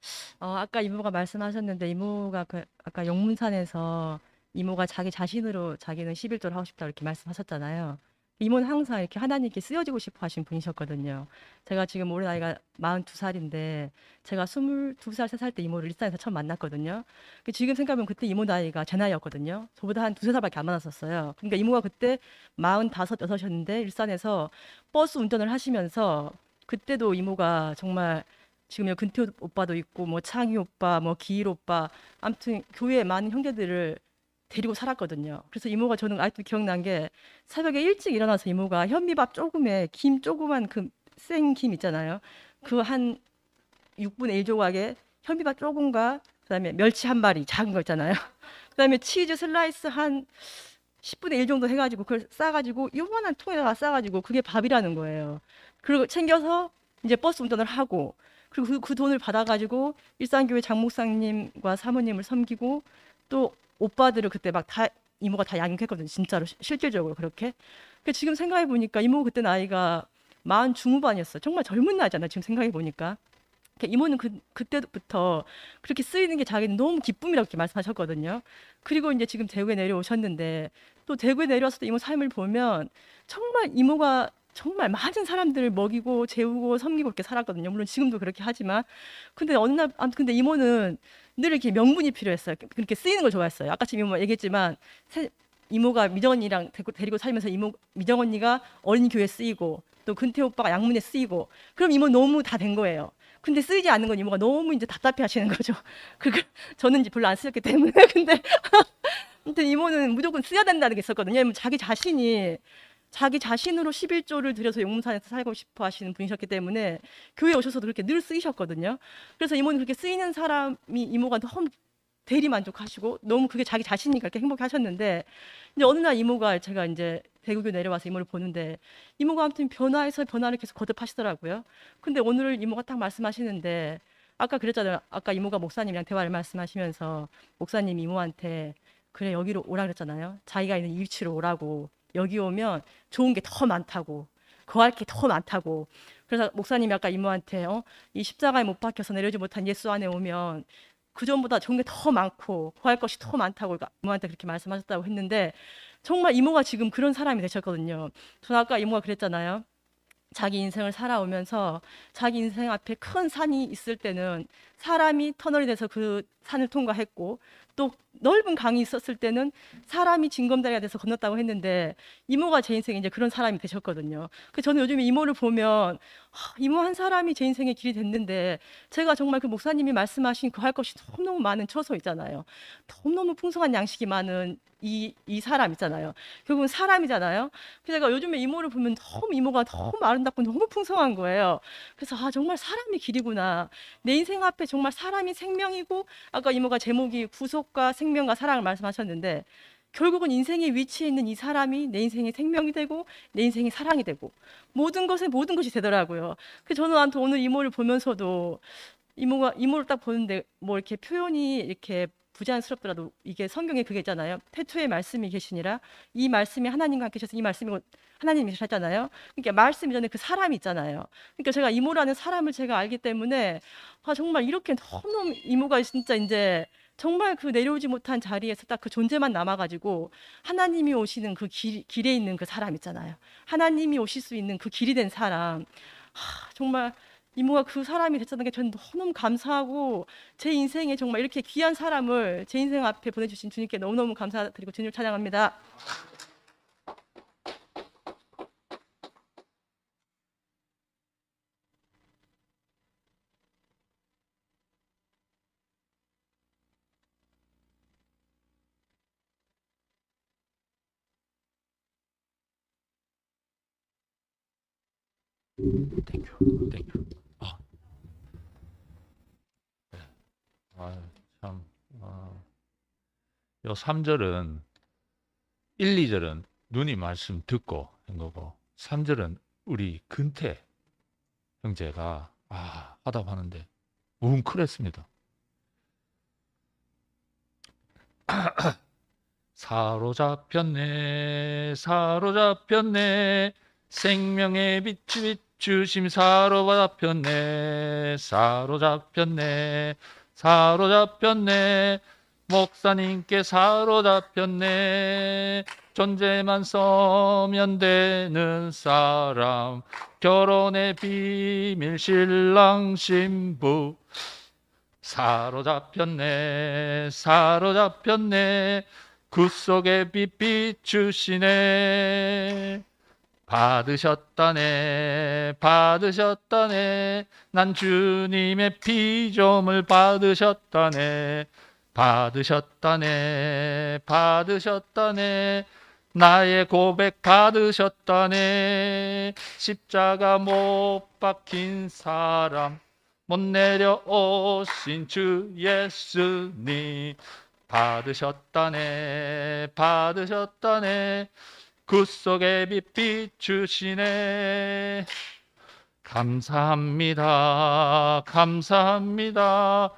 어, 아까 이모가 말씀하셨는데 이모가 그 아까 용문산에서 이모가 자기 자신으로 자기는 11조를 하고 싶다 이렇게 말씀하셨잖아요. 이모는 항상 이렇게 하나님께 쓰여지고 싶어 하신 분이셨거든요. 제가 지금 올해 나이가 42살인데 제가 22살, 3살 때 이모를 일산에서 처음 만났거든요. 그 지금 생각하면 그때 이모 나이가 제 나이였거든요. 저보다 한 두세 살밖에 안 많았었어요. 그러니까 이모가 그때 45, 6이었는데 일산에서 버스 운전을 하시면서 그때도 이모가 정말 지금 여 근태 오빠도 있고 뭐 창희 오빠, 뭐 기일 오빠 아무튼 교회 에 많은 형제들을 데리고 살았거든요. 그래서 이모가 저는 아직도 기억난 게 새벽에 일찍 일어나서 이모가 현미밥 조금에 김 조그만 그생김 있잖아요. 그 한 6분의 1 조각에 현미밥 조금과 그다음에 멸치 한 마리 작은 거 있잖아요. 그다음에 치즈 슬라이스 한 10분의 1 정도 해가지고 그걸 싸가지고 요만한 통에다가 싸가지고 그게 밥이라는 거예요. 그리고 챙겨서 이제 버스 운전을 하고 그리고 그, 그 돈을 받아가지고 일산교회 장목사님과 사모님을 섬기고 또 오빠들을 그때 막 다 이모가 다 양육했거든요. 진짜로 시, 실질적으로 그렇게. 그 지금 생각해 보니까 이모 그때 나이가 마흔 중후반이었어. 정말 젊은 나이잖아. 지금 생각해 보니까. 그까 이모는 그, 그때부터 그렇게 쓰이는 게 자기는 너무 기쁨이라고 이렇게 말씀하셨거든요. 그리고 이제 지금 대구에 내려오셨는데 또 대구에 내려왔을 때 이모 삶을 보면 정말 이모가 정말 많은 사람들을 먹이고 재우고 섬기고 이렇게 살았거든요. 물론 지금도 그렇게 하지만 근데 어느 날 근데 이모는 늘 이렇게 명분이 필요했어요. 그렇게 쓰이는 걸 좋아했어요. 아까 지금 뭐 얘기했지만 이모가 미정언니랑 데리고 살면서 이모 미정언니가 어린 교회 쓰이고 또 근태 오빠가 양문에 쓰이고 그럼 이모 너무 다 된 거예요. 근데 쓰이지 않는 건 이모가 너무 이제 답답해 하시는 거죠. 그걸 저는 이제 별로 안 쓰였기 때문에 근데 아무튼 이모는 무조건 쓰여야 된다는 게 있었거든요. 왜냐면 자기 자신이 자기 자신으로 11조를 들여서 용문산에서 살고 싶어 하시는 분이셨기 때문에 교회 오셔서도 그렇게 늘 쓰이셨거든요. 그래서 이모는 그렇게 쓰이는 사람이 이모가 너무 대리 만족하시고 너무 그게 자기 자신이니까 그렇게 행복해 하셨는데 이제 어느 날 이모가 제가 이제 대구교 내려와서 이모를 보는데 이모가 아무튼 변화해서 변화를 계속 거듭하시더라고요. 근데 오늘 이모가 딱 말씀하시는데 아까 그랬잖아요. 아까 이모가 목사님이랑 대화를 말씀하시면서 목사님 이모한테 그래 여기로 오라 그랬잖아요. 자기가 있는 이 위치로 오라고. 여기 오면 좋은 게 더 많다고 거할 게 더 많다고 그래서 목사님이 아까 이모한테 어? 이 십자가에 못 박혀서 내려오지 못한 예수 안에 오면 그전보다 좋은 게 더 많고 구할 것이 더 많다고 그러니까 이모한테 그렇게 말씀하셨다고 했는데 정말 이모가 지금 그런 사람이 되셨거든요. 저는 아까 이모가 그랬잖아요. 자기 인생을 살아오면서 자기 인생 앞에 큰 산이 있을 때는 사람이 터널이 돼서 그 산을 통과했고 또 넓은 강이 있었을 때는 사람이 징검다리가 돼서 건넜다고 했는데 이모가 제 인생에 이제 그런 사람이 되셨거든요. 그 저는 요즘에 이모를 보면 이모 한 사람이 제 인생의 길이 됐는데 제가 정말 그 목사님이 말씀하신 그 할 것이 너무너무 많은 처소 있잖아요. 너무너무 풍성한 양식이 많은 이, 이 사람 있잖아요. 결국은 사람이잖아요. 그래서 제가 요즘에 이모를 보면 너무 이모가 너무 아름답고 너무 풍성한 거예요. 그래서 아, 정말 사람이 길이구나. 내 인생 앞에 정말 사람이 생명이고 아까 이모가 제목이 구속 행복과 생명과 사랑을 말씀하셨는데 결국은 인생의 위치에 있는 이 사람이 내 인생의 생명이 되고 내 인생의 사랑이 되고 모든 것에 모든 것이 되더라고요. 그 저는 한테 오늘 이모를 보면서도 이모가 이모를 딱 보는데 뭐 이렇게 표현이 이렇게 부자연스럽더라도 이게 성경에 그게 있잖아요. 태초에 말씀이 계시니라 이 말씀이 하나님과 함께 셔서이 말씀이 하나님이 계셨잖아요. 그러니까 말씀 이전에 그 사람이 있잖아요. 그러니까 제가 이모라는 사람을 제가 알기 때문에 아 정말 이렇게 너무 이모가 진짜 이제 정말 그 내려오지 못한 자리에서 딱 그 존재만 남아가지고 하나님이 오시는 그 길, 길에 있는 그 사람 있잖아요. 하나님이 오실 수 있는 그 길이 된 사람. 하, 정말 이모가 그 사람이 됐다는 게 저는 너무너무 감사하고 제 인생에 정말 이렇게 귀한 사람을 제 인생 앞에 보내주신 주님께 너무너무 감사드리고 주님을 찬양합니다. 땡큐 땡큐 아. 네. 아참 아. 요 3절은 1, 2절은 눈이 말씀 듣고 한 거고 3절은 우리 근태 형제가 아 하다하는데 뭉클했습니다. 사로잡혔네 사로잡혔네 생명의 빛이 주심 사로잡혔네 사로잡혔네 사로잡혔네 목사님께 사로잡혔네 존재만 써면 되는 사람 결혼의 비밀 신랑 신부 사로잡혔네 사로잡혔네 구 속에 빛 비추시네 받으셨다네 받으셨다네 난 주님의 피조물 받으셨다네 받으셨다네 받으셨다네 나의 고백 받으셨다네 십자가 못 박힌 사람 못 내려오신 주 예수님 받으셨다네 받으셨다네 구 속에 빛 비추시네 감사합니다 감사합니다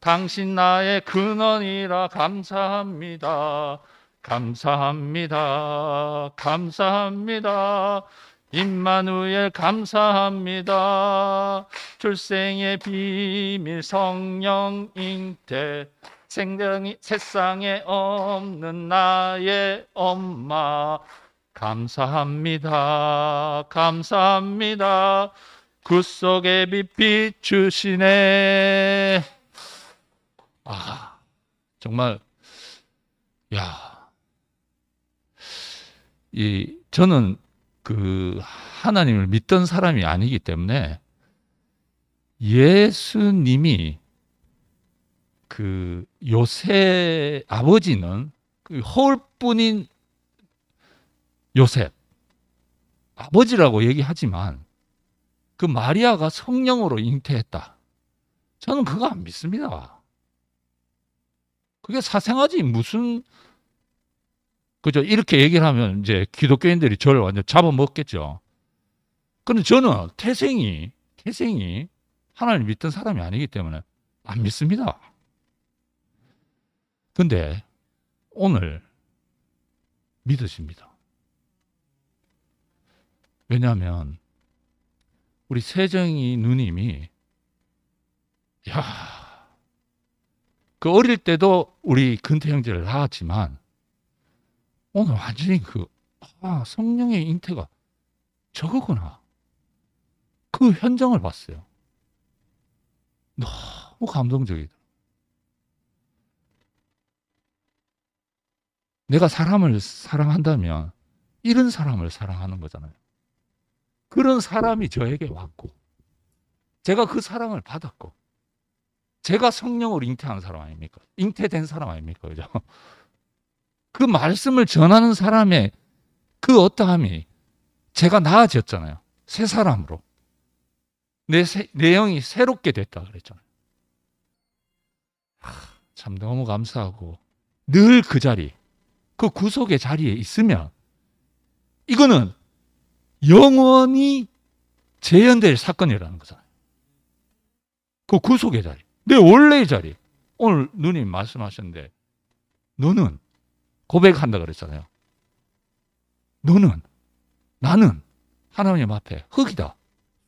당신 나의 근원이라 감사합니다 감사합니다 감사합니다 임마누엘 감사합니다 출생의 비밀 성령 잉태 생명이 세상에 없는 나의 엄마 감사합니다. 감사합니다. 구 속에 빛빛 주시네. 아, 정말, 야. 이, 저는 그 하나님을 믿던 사람이 아니기 때문에 예수님이 그 요새 아버지는 그 허울뿐인 요셉 아버지라고 얘기하지만 그 마리아가 성령으로 잉태했다. 저는 그거 안 믿습니다. 그게 사생하지 무슨 그죠? 이렇게 얘기를 하면 이제 기독교인들이 저를 완전 잡아먹겠죠. 그런데 저는 태생이 태생이 하나님 믿던 사람이 아니기 때문에 안 믿습니다. 근데 오늘 믿으십니다. 왜냐하면 우리 세정이 누님이 야, 그 어릴 때도 우리 근태 형제를 낳았지만 오늘 완전히 그 아, 성령의 잉태가 저거구나. 그 현장을 봤어요. 너무 감동적이다. 내가 사람을 사랑한다면 이런 사람을 사랑하는 거잖아요. 그런 사람이 저에게 왔고 제가 그 사랑을 받았고 제가 성령으로 잉태한 사람 아닙니까? 잉태된 사람 아닙니까? 그죠? 그 말씀을 전하는 사람의 그 어떠함이 제가 나아졌잖아요. 새 사람으로. 내, 새, 내용이 새롭게 됐다 그랬잖아요. 하, 참 너무 감사하고 늘 그 자리, 그 구속의 자리에 있으면 이거는 영원히 재현될 사건이라는 거잖아요. 그 구속의 자리. 내 원래의 자리. 오늘 누님 말씀하셨는데, 너는 고백한다 그랬잖아요. 너는, 나는 하나님 앞에 흙이다,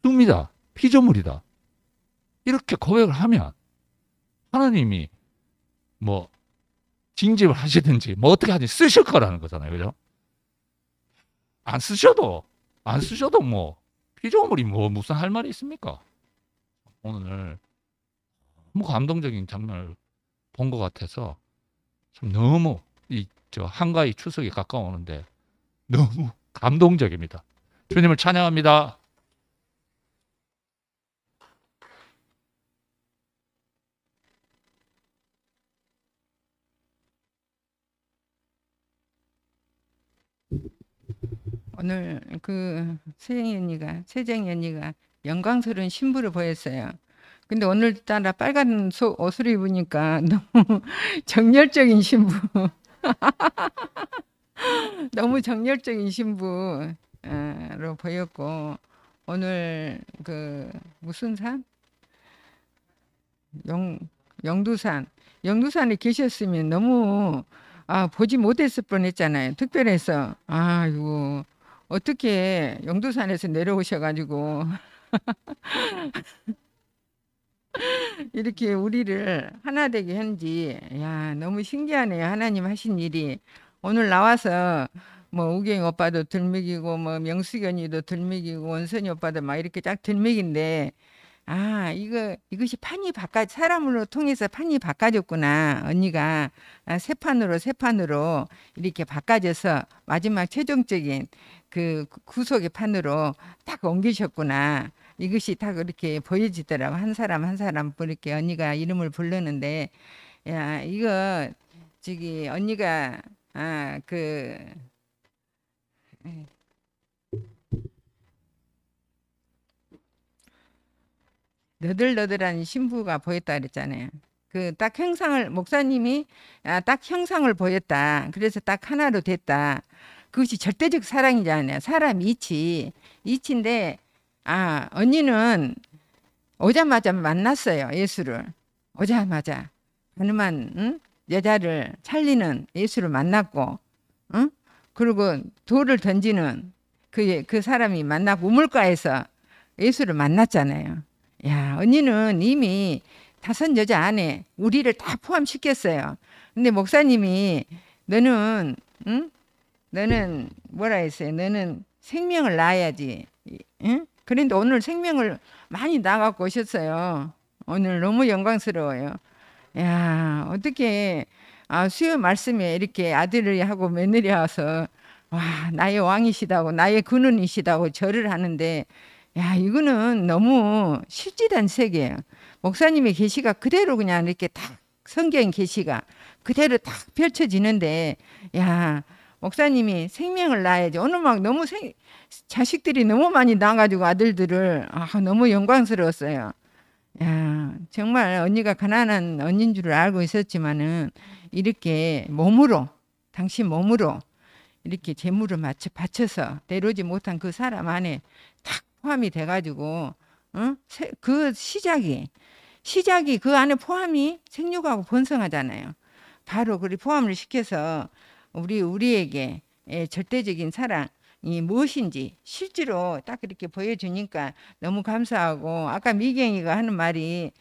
뚝이다, 피조물이다. 이렇게 고백을 하면 하나님이 뭐 징집을 하시든지 뭐 어떻게 하든지 쓰실 거라는 거잖아요. 그죠? 안 쓰셔도 안 쓰셔도 뭐 피조물이 뭐 무슨 할 말이 있습니까? 오늘 너무 감동적인 장면을 본 것 같아서 참 너무 이 저 한가위 추석이 가까우는데 너무 감동적입니다. 주님을 찬양합니다. 오늘 그 세쟁이 언니가 세쟁이 언니가 영광스러운 신부를 보였어요. 근데 오늘따라 빨간 소, 옷을 입으니까 너무 정열적인 신부. 너무 정열적인 신부로 어, 보였고 오늘 그 무슨 산? 영 영두산. 영두산에 계셨으면 너무 아, 보지 못했을 뻔했잖아요. 특별해서 아이고 어떻게 영도산에서 내려오셔가지고 이렇게 우리를 하나 되게 한지 야 너무 신기하네요 하나님 하신 일이 오늘 나와서 뭐 우경 이 오빠도 들먹이고 뭐 명수견이도 들먹이고 원선이 오빠도 막 이렇게 쫙 들먹인데 아, 이거, 이것이 판이 바깥 사람으로 통해서 판이 바꿔졌구나. 언니가 아, 세 판으로, 세 판으로 이렇게 바꿔져서 마지막 최종적인 그 구속의 판으로 딱 옮기셨구나. 이것이 딱이렇게 보여지더라고. 한 사람, 한 사람, 뭐 이렇게 언니가 이름을 불르는데 야, 이거, 저기, 언니가, 아, 그, 예. 너들너들한 신부가 보였다 그랬잖아요. 그 딱 형상을 목사님이 아, 딱 형상을 보였다. 그래서 딱 하나로 됐다. 그것이 절대적 사랑이잖아요. 사람 이치 이치인데 아 언니는 오자마자 만났어요 예수를 오자마자 가늠한 응? 여자를 살리는 예수를 만났고 응? 그리고 돌을 던지는 그, 예, 그 사람이 만나고 우물가에서 예수를 만났잖아요. 야, 언니는 이미 다섯 여자 안에 우리를 다 포함시켰어요. 근데 목사님이 너는 응? 너는 뭐라 했어요? 너는 생명을 낳아야지. 응? 그런데 오늘 생명을 많이 나갖고 오셨어요. 오늘 너무 영광스러워요. 야, 어떻게 아, 수요 말씀에 이렇게 아들이하고 며느리와서 와, 나의 왕이시다고 나의 근원이시다고 절을 하는데 야, 이거는 너무 실질한 세계예요. 목사님의 계시가 그대로 그냥 이렇게 딱 성경 계시가 그대로 딱 펼쳐지는데 야, 목사님이 생명을 낳아야지. 오늘 막 너무 생, 자식들이 너무 많이 나가지고 아들들을 아, 너무 영광스러웠어요. 야, 정말 언니가 가난한 언니인 줄 알고 있었지만은 이렇게 몸으로 당신 몸으로 이렇게 재물을 맞춰 바쳐서 내려오지 못한 그 사람 안에 탁 포함이 돼가지고 응? 어? 그 시작이 시작이 그 안에 포함이 생육하고 번성하잖아요. 바로 그리 포함을 시켜서 우리 우리에게 예, 절대적인 사랑 이 무엇인지 실제로 딱 그렇게 보여주니까 너무 감사하고 아까 미경이가 하는 말이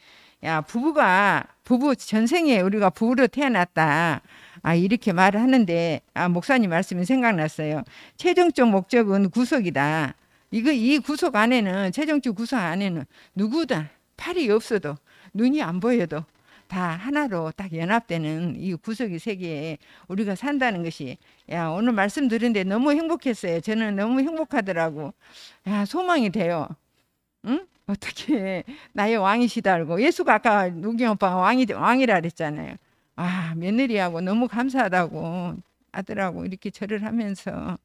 야 부부가 부부 전생에 우리가 부부로 태어났다 아 이렇게 말을 하는데 아 목사님 말씀이 생각났어요 최종적 목적은 구속이다 이거 이 구속 안에는 최종주 구속 안에는 누구든 팔이 없어도 눈이 안 보여도 다 하나로 딱 연합되는 이 구석이 세계에 우리가 산다는 것이 야 오늘 말씀 드린데 너무 행복했어요. 저는 너무 행복하더라고. 야 소망이 돼요. 응? 어떻게 나의 왕이시다 알고 예수가 아까 누경 오빠가 왕이 왕이라 그랬잖아요. 아 며느리하고 너무 감사하다고 아들하고 이렇게 절을 하면서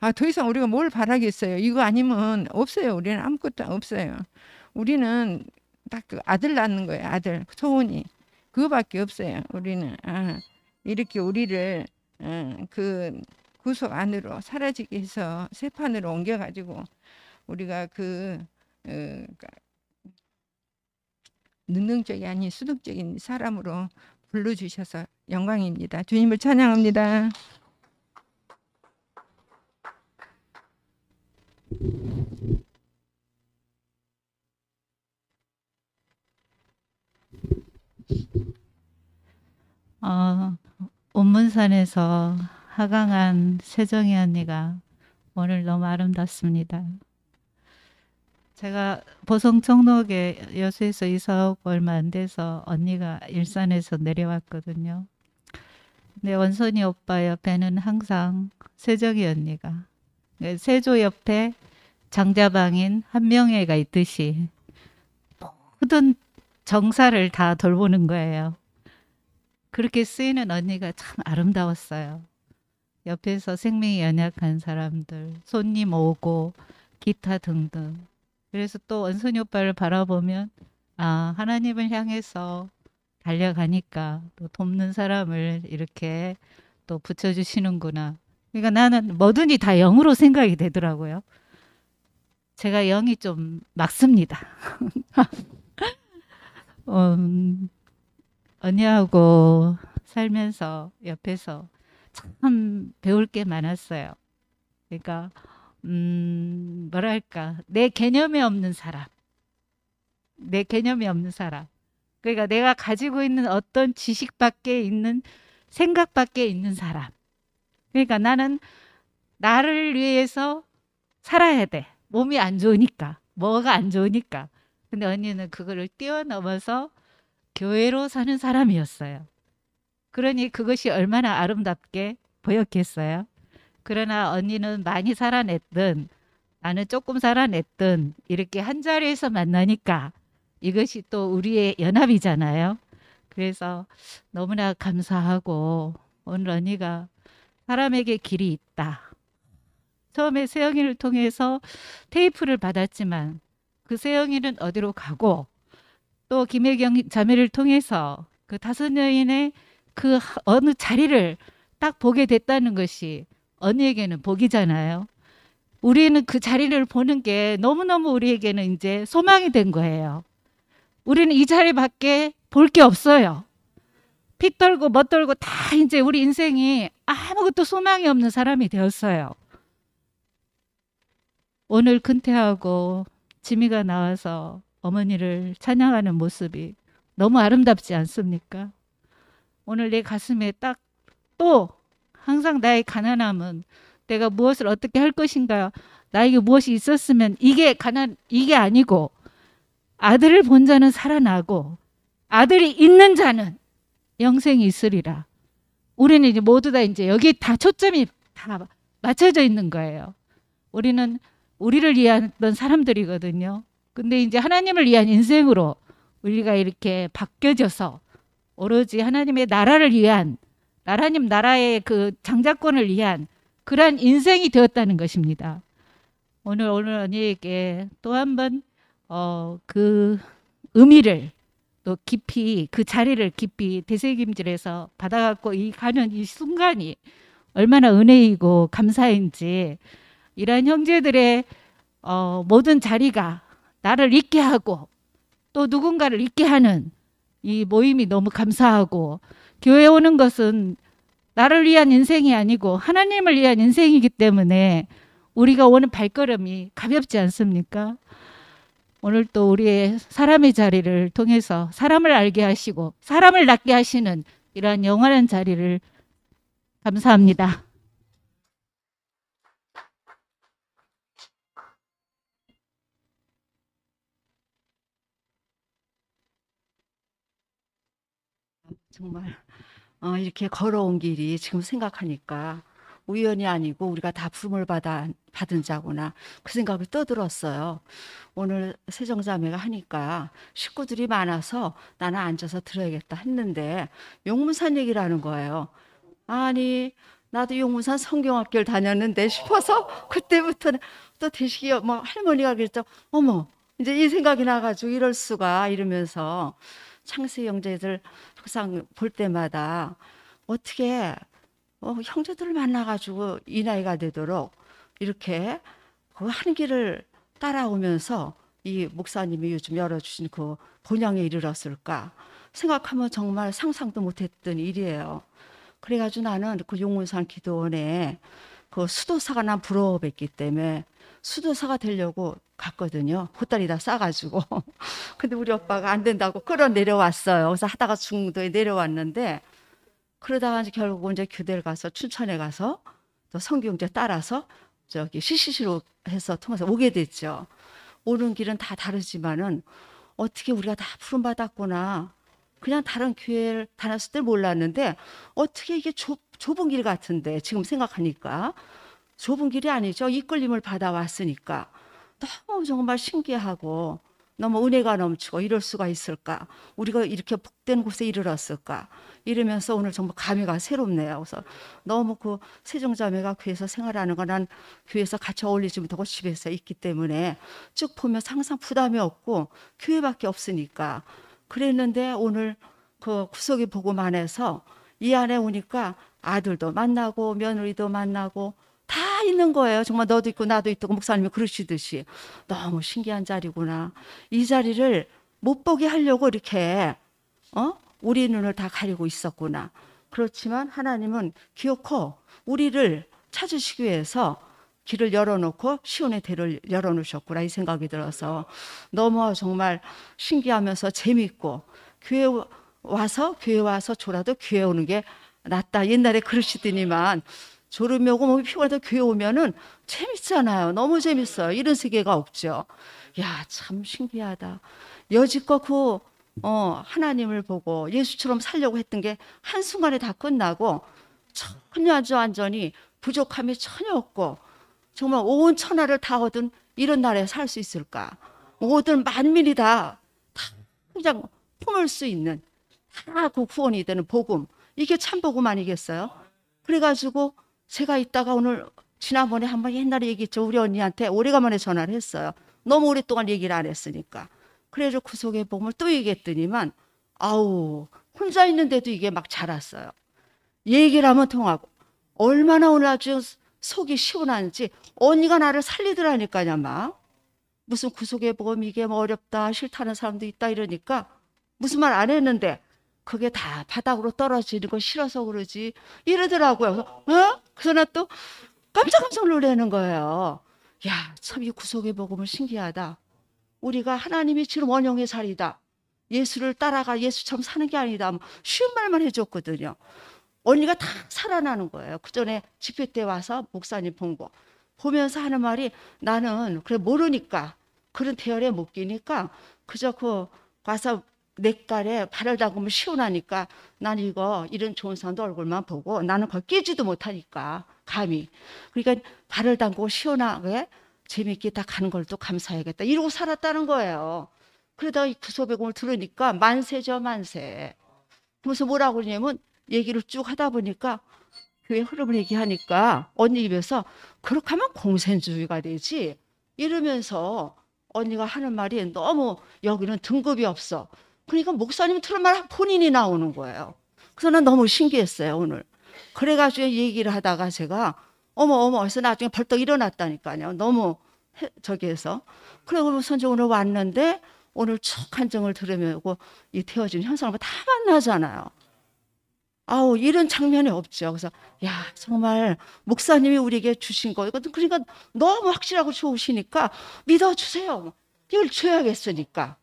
아, 더 이상 우리가 뭘 바라겠어요. 이거 아니면 없어요. 우리는 아무것도 없어요. 우리는 딱 그 아들 낳는 거예요. 아들. 그 소원이. 그거밖에 없어요. 우리는. 아, 이렇게 우리를 아, 어, 그구석 안으로 사라지게 해서 세판으로 옮겨가지고 우리가 그, 어, 그 그러니까 능동적이 아닌 수동적인 사람으로 불러주셔서 영광입니다. 주님을 찬양합니다. 어, 온문산에서 하강한 세정이 언니가 오늘 너무 아름답습니다. 제가 보성 청록에 여수에서 이사오고 얼마 안 돼서 언니가 일산에서 내려왔거든요. 내 원선이 오빠 옆에는 항상 세정이 언니가 네, 세조 옆에 장자방인 한명회가 있듯이 모든 정사를 다 돌보는 거예요. 그렇게 쓰이는 언니가 참 아름다웠어요. 옆에서 생명이 연약한 사람들, 손님 오고, 기타 등등. 그래서 또 원순이 오빠를 바라보면, 아, 하나님을 향해서 달려가니까 또 돕는 사람을 이렇게 또 붙여주시는구나. 그러니까 나는 뭐든지 다 영으로 생각이 되더라고요. 제가 영이 좀 막습니다. 음, 언니하고 살면서 옆에서 참 배울 게 많았어요. 그러니까 음, 뭐랄까 내 개념이 없는 사람, 내 개념이 없는 사람. 그러니까 내가 가지고 있는 어떤 지식밖에 있는 생각밖에 있는 사람. 그러니까 나는 나를 위해서 살아야 돼. 몸이 안 좋으니까 뭐가 안 좋으니까 근데 언니는 그거를 뛰어넘어서 교회로 사는 사람이었어요. 그러니 그것이 얼마나 아름답게 보였겠어요. 그러나 언니는 많이 살아냈든 나는 조금 살아냈든 이렇게 한 자리에서 만나니까 이것이 또 우리의 연합이잖아요. 그래서 너무나 감사하고 오늘 언니가 사람에게 길이 있다. 처음에 세영이를 통해서 테이프를 받았지만 그 세영이는 어디로 가고 또 김혜경 자매를 통해서 그 다섯 여인의 그 어느 자리를 딱 보게 됐다는 것이 언니에게는 복이잖아요. 우리는 그 자리를 보는 게 너무너무 우리에게는 이제 소망이 된 거예요. 우리는 이 자리밖에 볼 게 없어요. 피 떨고 멋 떨고 다 이제 우리 인생이 아무것도 소망이 없는 사람이 되었어요. 오늘 근태하고 지미가 나와서 어머니를 찬양하는 모습이 너무 아름답지 않습니까? 오늘 내 가슴에 딱 또 항상 나의 가난함은 내가 무엇을 어떻게 할 것인가 나에게 무엇이 있었으면 이게 가난 이게 아니고 아들을 본 자는 살아나고 아들이 있는 자는 영생이 있으리라. 우리는 이제 모두 다 이제 여기 다 초점이 다 맞춰져 있는 거예요. 우리는 우리를 위한 했던 사람들이거든요. 근데 이제 하나님을 위한 인생으로 우리가 이렇게 바뀌어져서 오로지 하나님의 나라를 위한 나라님 나라의 그 장자권을 위한 그러한 인생이 되었다는 것입니다. 오늘 오늘 언니에게 또 한 번 어, 그 의미를 또 깊이 그 자리를 깊이 대세김질해서 받아갖고 이 가는 이 순간이 얼마나 은혜이고 감사인지 이러한 형제들의 어, 모든 자리가 나를 잊게 하고 또 누군가를 잊게 하는 이 모임이 너무 감사하고 교회 오는 것은 나를 위한 인생이 아니고 하나님을 위한 인생이기 때문에 우리가 오는 발걸음이 가볍지 않습니까? 오늘 또 우리의 사람의 자리를 통해서 사람을 알게 하시고 사람을 낫게 하시는 이러한 영원한 자리를 감사합니다. 정말 어, 이렇게 걸어온 길이 지금 생각하니까 우연이 아니고 우리가 다 부름을 받아 받은 자구나 그 생각이 떠들었어요. 오늘 세정자매가 하니까 식구들이 많아서 나는 앉아서 들어야겠다 했는데 용문산 얘기라는 거예요. 아니 나도 용문산 성경학교를 다녔는데 싶어서 그때부터는 또 대식이 뭐 할머니가 그랬죠. 어머 이제 이 생각이 나가지고 이럴 수가 이러면서 창세 형제들 항상 볼 때마다 어떻게 어, 형제들을 만나가지고 이 나이가 되도록 이렇게 그하 길을 따라오면서 이 목사님이 요즘 열어주신 그 본향에 이르렀을까 생각하면 정말 상상도 못했던 일이에요. 그래가지고 나는 그 용문산 기도원에 그 수도사가 난 부러워했기 때문에 수도사가 되려고 갔거든요. 보따리 다 싸가지고. 근데 우리 오빠가 안 된다고 끌어 내려왔어요. 그래서 하다가 중도에 내려왔는데 그러다가 이제 결국 이제 교대를 가서 춘천에 가서 또 성경제 따라서 저기 시시시로 해서 통해서 오게 됐죠. 오는 길은 다 다르지만은 어떻게 우리가 다 부름받았구나. 그냥 다른 교회를 다녔을 때 몰랐는데 어떻게 이게 좁, 좁은 길 같은데 지금 생각하니까 좁은 길이 아니죠. 이끌림을 받아왔으니까 너무 정말 신기하고 너무 은혜가 넘치고 이럴 수가 있을까? 우리가 이렇게 복된 곳에 이르렀을까? 이러면서 오늘 정말 감회가 새롭네요. 그래서 너무 그 세종자매가 교회에서 생활하는 거난 교회에서 같이 어울리지 못하고 집에서 있기 때문에 쭉 보면 항상 부담이 없고 교회밖에 없으니까 그랬는데 오늘 그 구석이 보고만 해서 이 안에 오니까 아들도 만나고 며느리도 만나고 다 있는 거예요. 정말 너도 있고 나도 있고 목사님이 그러시듯이 너무 신기한 자리구나. 이 자리를 못 보게 하려고 이렇게 어? 우리 눈을 다 가리고 있었구나. 그렇지만 하나님은 기어코 우리를 찾으시기 위해서 길을 열어놓고 시온의 대를 열어놓으셨구나 이 생각이 들어서 너무 정말 신기하면서 재밌고 교회 와서 교회 와서 졸아도 교회 오는 게 낫다 옛날에 그러시더니만 졸음이고 오 몸이 피곤해서 교회 오면은 재밌잖아요. 너무 재밌어요. 이런 세계가 없죠. 야, 참 신기하다. 여지껏 그, 어, 하나님을 보고 예수처럼 살려고 했던 게 한순간에 다 끝나고 전혀 아주 완전히 부족함이 전혀 없고 정말 온 천하를 다 얻은 이런 나라에 살 수 있을까? 모든 만민이 다, 다 그냥 품을 수 있는 다그 구원이 되는 복음. 이게 참복음 아니겠어요? 그래가지고 제가 있다가 오늘 지난번에 한 번 옛날에 얘기했죠. 우리 언니한테 오래간만에 전화를 했어요. 너무 오랫동안 얘기를 안 했으니까. 그래서 구속의 그 복음을 또 얘기했더니만 아우 혼자 있는데도 이게 막 자랐어요. 얘기를 하면 통하고 얼마나 오늘 아주 속이 시원한지 언니가 나를 살리더라니까요 막 무슨 구속의 그 복음 이게 뭐 어렵다 싫다는 사람도 있다 이러니까 무슨 말 안 했는데 그게 다 바닥으로 떨어지는 거 싫어서 그러지 이러더라고요. 그래서, 어? 그러나 또 깜짝깜짝 놀라는 거예요. 야, 참 이 구속의 복음은 신기하다. 우리가 하나님이 지금 원형의 자리다. 예수를 따라가 예수처럼 사는 게 아니다. 뭐 쉬운 말만 해줬거든요. 언니가 다 살아나는 거예요. 그 전에 집회 때 와서 목사님 본 거. 보면서 하는 말이 나는 그래 모르니까 그런 대열에 못 끼니까 그저 그 와서 내 딸에 발을 담그면 시원하니까 난 이거 이런 좋은 사람도 얼굴만 보고 나는 그걸 끼지도 못하니까 감히 그러니까 발을 담그고 시원하게 재미있게 다 가는 걸 또 감사해야겠다 이러고 살았다는 거예요 그러다 이구소백공을 들으니까 만세죠 만세 그래서 뭐라고 그러냐면 얘기를 쭉 하다 보니까 교회 흐름을 얘기하니까 언니 입에서 그렇게 하면 공생주의가 되지 이러면서 언니가 하는 말이 너무 여기는 등급이 없어. 그러니까 목사님 틀어말 본인이 나오는 거예요. 그래서 난 너무 신기했어요, 오늘. 그래가지고 얘기를 하다가 제가 어머, 어머 해서 나중에 벌떡 일어났다니까요. 너무 해, 저기 해서. 그리고 선제 오늘 왔는데 오늘 척 한정을 들으면고 이 태워진 현상을 다 만나잖아요. 아우 이런 장면이 없죠. 그래서 야 정말 목사님이 우리에게 주신 거거든 그러니까 너무 확실하고 좋으시니까 믿어주세요. 이걸 줘야겠으니까.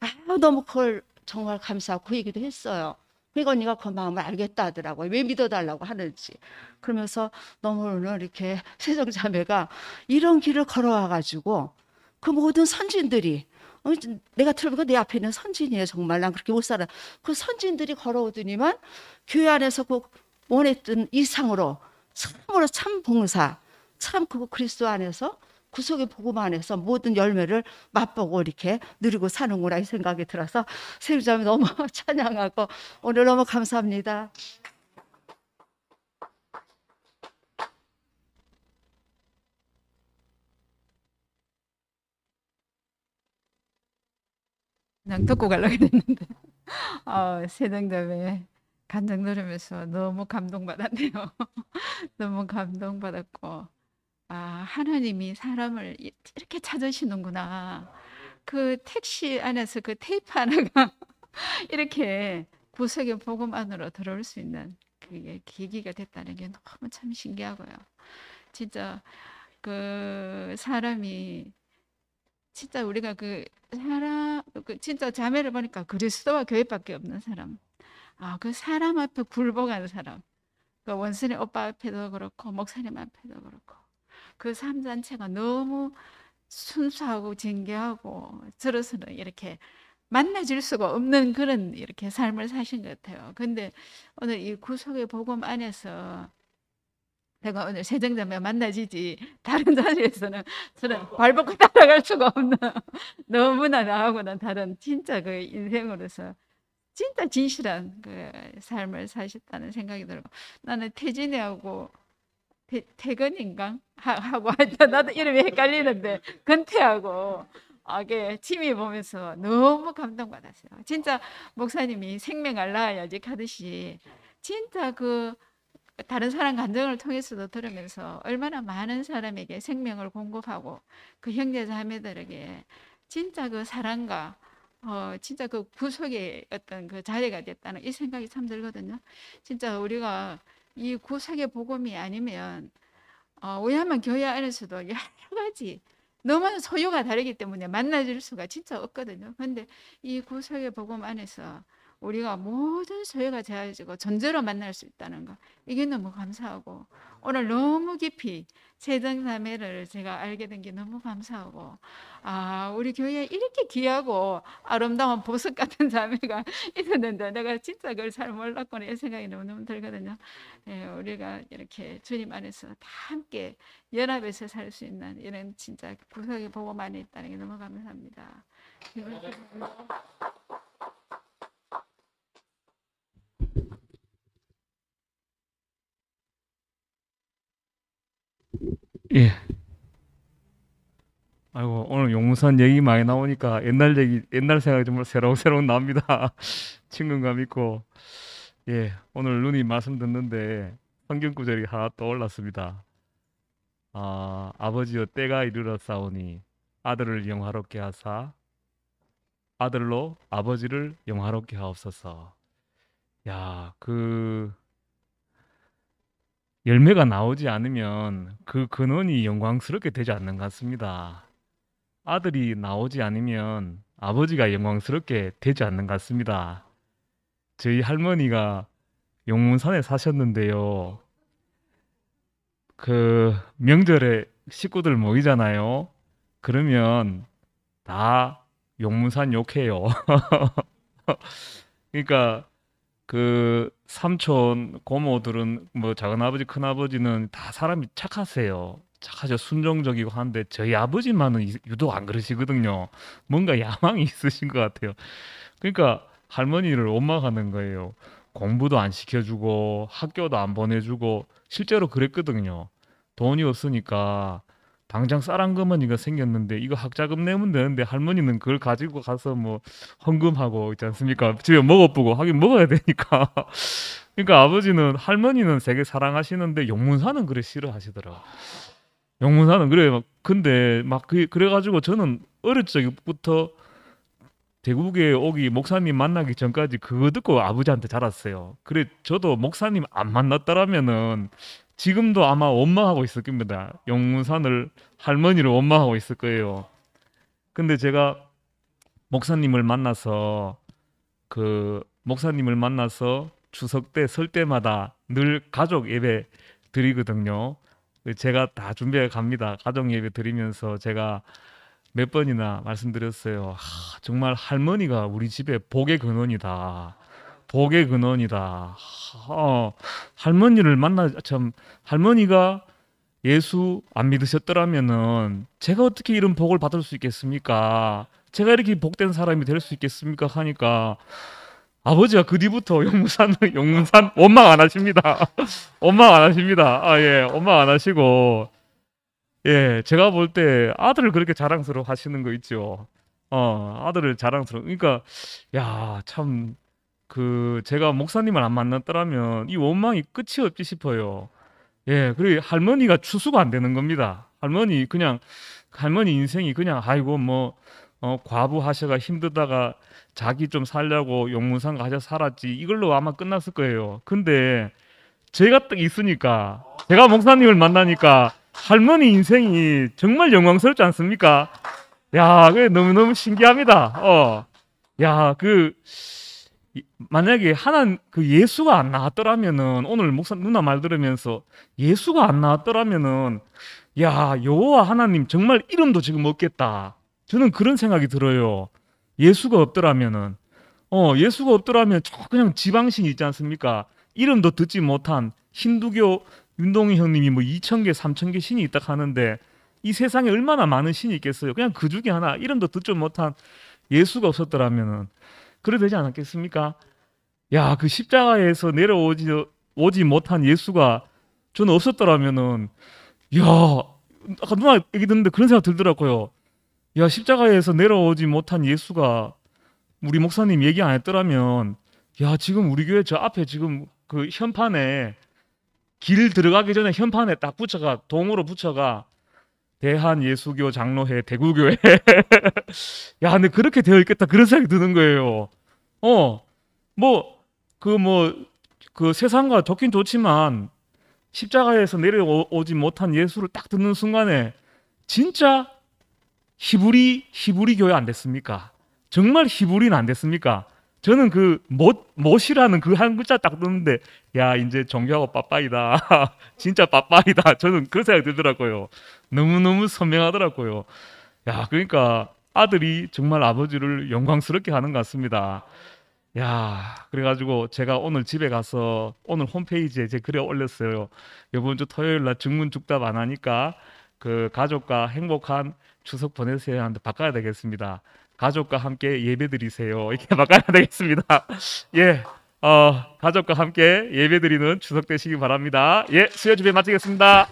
아, 너무 뭐 그걸 정말 감사하고 그 얘기도 했어요. 그러니까 언니가 그 마음을 알겠다 하더라고요. 왜 믿어달라고 하는지. 그러면서 너무 오늘 이렇게 세정자매가 이런 길을 걸어와가지고 그 모든 선진들이 어, 내가 틀어보니까 내 앞에 있는 선진이에요. 정말 난 그렇게 못 살아. 그 선진들이 걸어오더니만 교회 안에서 그 원했던 이상으로 참으로 참 봉사, 참 그리스도 안에서 구속에 복음 안에서 모든 열매를 맛보고 이렇게 누리고 사는구나 이 생각이 들어서 세우자면 너무 찬양하고 오늘 너무 감사합니다. 그냥 듣고 가려고 했는데 어, 새정담에 간장 들으면서 너무 감동받았네요. 너무 감동받았고 아, 하나님이 사람을 이렇게 찾으시는구나. 그 택시 안에서 그 테이프 하나가 이렇게 구석의 복음 안으로 들어올 수 있는 그게 계기가 됐다는 게 너무 참 신기하고요. 진짜 그 사람이 진짜 우리가 그 사람 그 진짜 자매를 보니까 그리스도와 교회밖에 없는 사람. 아, 그 사람 앞에 굴복한 사람. 그 원순이 오빠 앞에도 그렇고 목사님 앞에도 그렇고 그 삼단체가 너무 순수하고 진귀하고 저로서는 이렇게 만나질 수가 없는 그런 이렇게 삶을 사신 것 같아요. 근데 오늘 이 구속의 복음 안에서 내가 오늘 세정자매 만나지지 다른 자리에서는 저는 발벗고 따라갈 수가 없는 너무나 나하고는 다른 진짜 그 인생으로서 진짜 진실한 그 삶을 사셨다는 생각이 들고 나는 태진이하고 태, 퇴근인강 하고 하여튼 나도 이름이 헷갈리는데 근태하고 악의 침이 보면서 너무 감동받았어요. 진짜 목사님이 생명을 낳야지 하듯이 진짜 그 다른 사람 감정을 통해서도 들으면서 얼마나 많은 사람에게 생명을 공급하고 그 형제 자매들에게 진짜 그 사랑과 어, 진짜 그 구속의 어떤 그 자리가 됐다는 이 생각이 참 들거든요. 진짜 우리가 이 구속의 복음이 아니면 어, 왜냐하 교회 안에서도 여러 가지 너무 소유가 다르기 때문에 만나질 수가 진짜 없거든요. 근데 이 구속의 복음 안에서 우리가 모든 소유가 되어지고 존재로 만날 수 있다는 거 이게 너무 감사하고 오늘 너무 깊이 세등사매를 제가 알게 된 게 너무 감사하고 아 우리 교회에 이렇게 귀하고 아름다운 보석 같은 자매가 있었는데 내가 진짜 그걸 잘 몰랐구나 이 생각이 너무너무 들거든요 예, 우리가 이렇게 주님 안에서 다 함께 연합해서 살 수 있는 이런 진짜 구석의 보고만이 있다는 게 너무 감사합니다 예. 아이고 오늘 용산 얘기 많이 나오니까 옛날 얘기 옛날 생각이 정말 새로운새로록 납니다. 친근감 있고 예 오늘 눈이 말씀 듣는데 성경 구절이 하나 떠올랐습니다. 아 아버지여 때가 이르렀싸오니 아들을 영화롭게 하사 아들로 아버지를 영화롭게 하옵소서. 야그 열매가 나오지 않으면 그 근원이 영광스럽게 되지 않는 것 같습니다. 아들이 나오지 않으면 아버지가 영광스럽게 되지 않는 것 같습니다. 저희 할머니가 용문산에 사셨는데요. 그 명절에 식구들 모이잖아요. 그러면 다 용문산 욕해요. 그러니까 그 삼촌 고모들은 뭐 작은 아버지 큰 아버지는 다 사람이 착하세요. 착하죠 순종적이고 한데 저희 아버지만은 유독 안 그러시거든요. 뭔가 야망이 있으신 것 같아요. 그러니까 할머니를 원망하는 거예요. 공부도 안 시켜주고 학교도 안 보내주고 실제로 그랬거든요. 돈이 없으니까 당장 쌀한금은이가 생겼는데 이거 학자금 내면 되는데 할머니는 그걸 가지고 가서 뭐 헌금하고 있지 않습니까? 집에 먹어보고 하긴 먹어야 되니까. 그러니까 아버지는 할머니는 되게 사랑하시는데 용문사는 그래 싫어하시더라고. 영문사는 그래 막 근데 막 그, 그래가지고 저는 어릴 적부터 대구에 오기 목사님 만나기 전까지 그거 듣고 아버지한테 자랐어요. 그래 저도 목사님 안 만났더라면은 지금도 아마 원망하고 있을 겁니다. 용산을 할머니를 원망하고 있을 거예요. 근데 제가 목사님을 만나서 그 목사님을 만나서 추석 때 설 때마다 늘 가족 예배 드리거든요. 제가 다 준비해 갑니다. 가족 예배 드리면서 제가 몇 번이나 말씀드렸어요. 아, 정말 할머니가 우리 집에 복의 근원이다. 복의 근원이다. 어, 할머니를 만나 참 할머니가 예수 안 믿으셨더라면은 제가 어떻게 이런 복을 받을 수 있겠습니까? 제가 이렇게 복된 사람이 될 수 있겠습니까? 하니까 아버지가 그 뒤부터 용산 용산 원망 안 하십니다. 원망 안 하십니다. 아 예, 원망 안 하시고 예, 제가 볼 때 아들을 그렇게 자랑스러워 하시는 거 있죠. 어, 아들을 자랑스러워. 그러니까 야, 참그 제가 목사님을 안 만났더라면 이 원망이 끝이 없지 싶어요. 예, 그리고 할머니가 추수가 안 되는 겁니다. 할머니 그냥 할머니 인생이 그냥 아이고 뭐 어, 과부하셔가 힘들다가 자기 좀 살려고 용문산 가서 살았지 이걸로 아마 끝났을 거예요. 근데 제가 딱 있으니까 제가 목사님을 만나니까 할머니 인생이 정말 영광스럽지 않습니까? 야, 그 너무너무 신기합니다. 어. 야, 그 만약에 하나 그 예수가 안 나왔더라면은 오늘 목사 누나 말 들으면서 예수가 안 나왔더라면은 야 여호와 하나님 정말 이름도 지금 없겠다. 저는 그런 생각이 들어요. 예수가 없더라면은 어 예수가 없더라면 그냥 지방신 이 있지 않습니까? 이름도 듣지 못한 힌두교 윤동희 형님이 뭐 2천 개, 3천 개 신이 있다 하는데 이 세상에 얼마나 많은 신이 있겠어요. 그냥 그 중에 하나 이름도 듣지 못한 예수가 없었더라면은 그래 되지 않았겠습니까? 야, 그 십자가에서 내려오지 오지 못한 예수가 저는 없었더라면은 야, 아까 누나 얘기 듣는데 그런 생각 들더라고요. 야, 십자가에서 내려오지 못한 예수가 우리 목사님 얘기 안 했더라면 야, 지금 우리 교회 저 앞에 지금 그 현판에 길 들어가기 전에 현판에 딱 붙여가 동으로 붙여가 대한 예수교 장로회 대구교회 야 근데 그렇게 되어 있겠다 그런 생각이 드는 거예요 어 뭐 그 뭐 그 세상과 좋긴 좋지만 십자가에서 내려오지 못한 예수를 딱 듣는 순간에 진짜 히브리 히브리 교회 안 됐습니까? 정말 히브리는 안 됐습니까? 저는 그 못, 못이라는 그 한 글자 딱 듣는데 야 이제 정교하고 빠빠이다 진짜 빠빠이다 저는 그 생각 이 들더라고요 너무너무 선명하더라고요. 야, 그러니까 아들이 정말 아버지를 영광스럽게 하는 것 같습니다. 야, 그래가지고 제가 오늘 집에 가서 오늘 홈페이지에 제 글에 올렸어요. 이번 주 토요일 날 증문 죽답 안 하니까 그 가족과 행복한 추석 보내세요 하는데 바꿔야 되겠습니다. 가족과 함께 예배드리세요. 이렇게 바꿔야 되겠습니다. 예. 어, 가족과 함께 예배드리는 추석 되시기 바랍니다. 예, 수요 집에 마치겠습니다.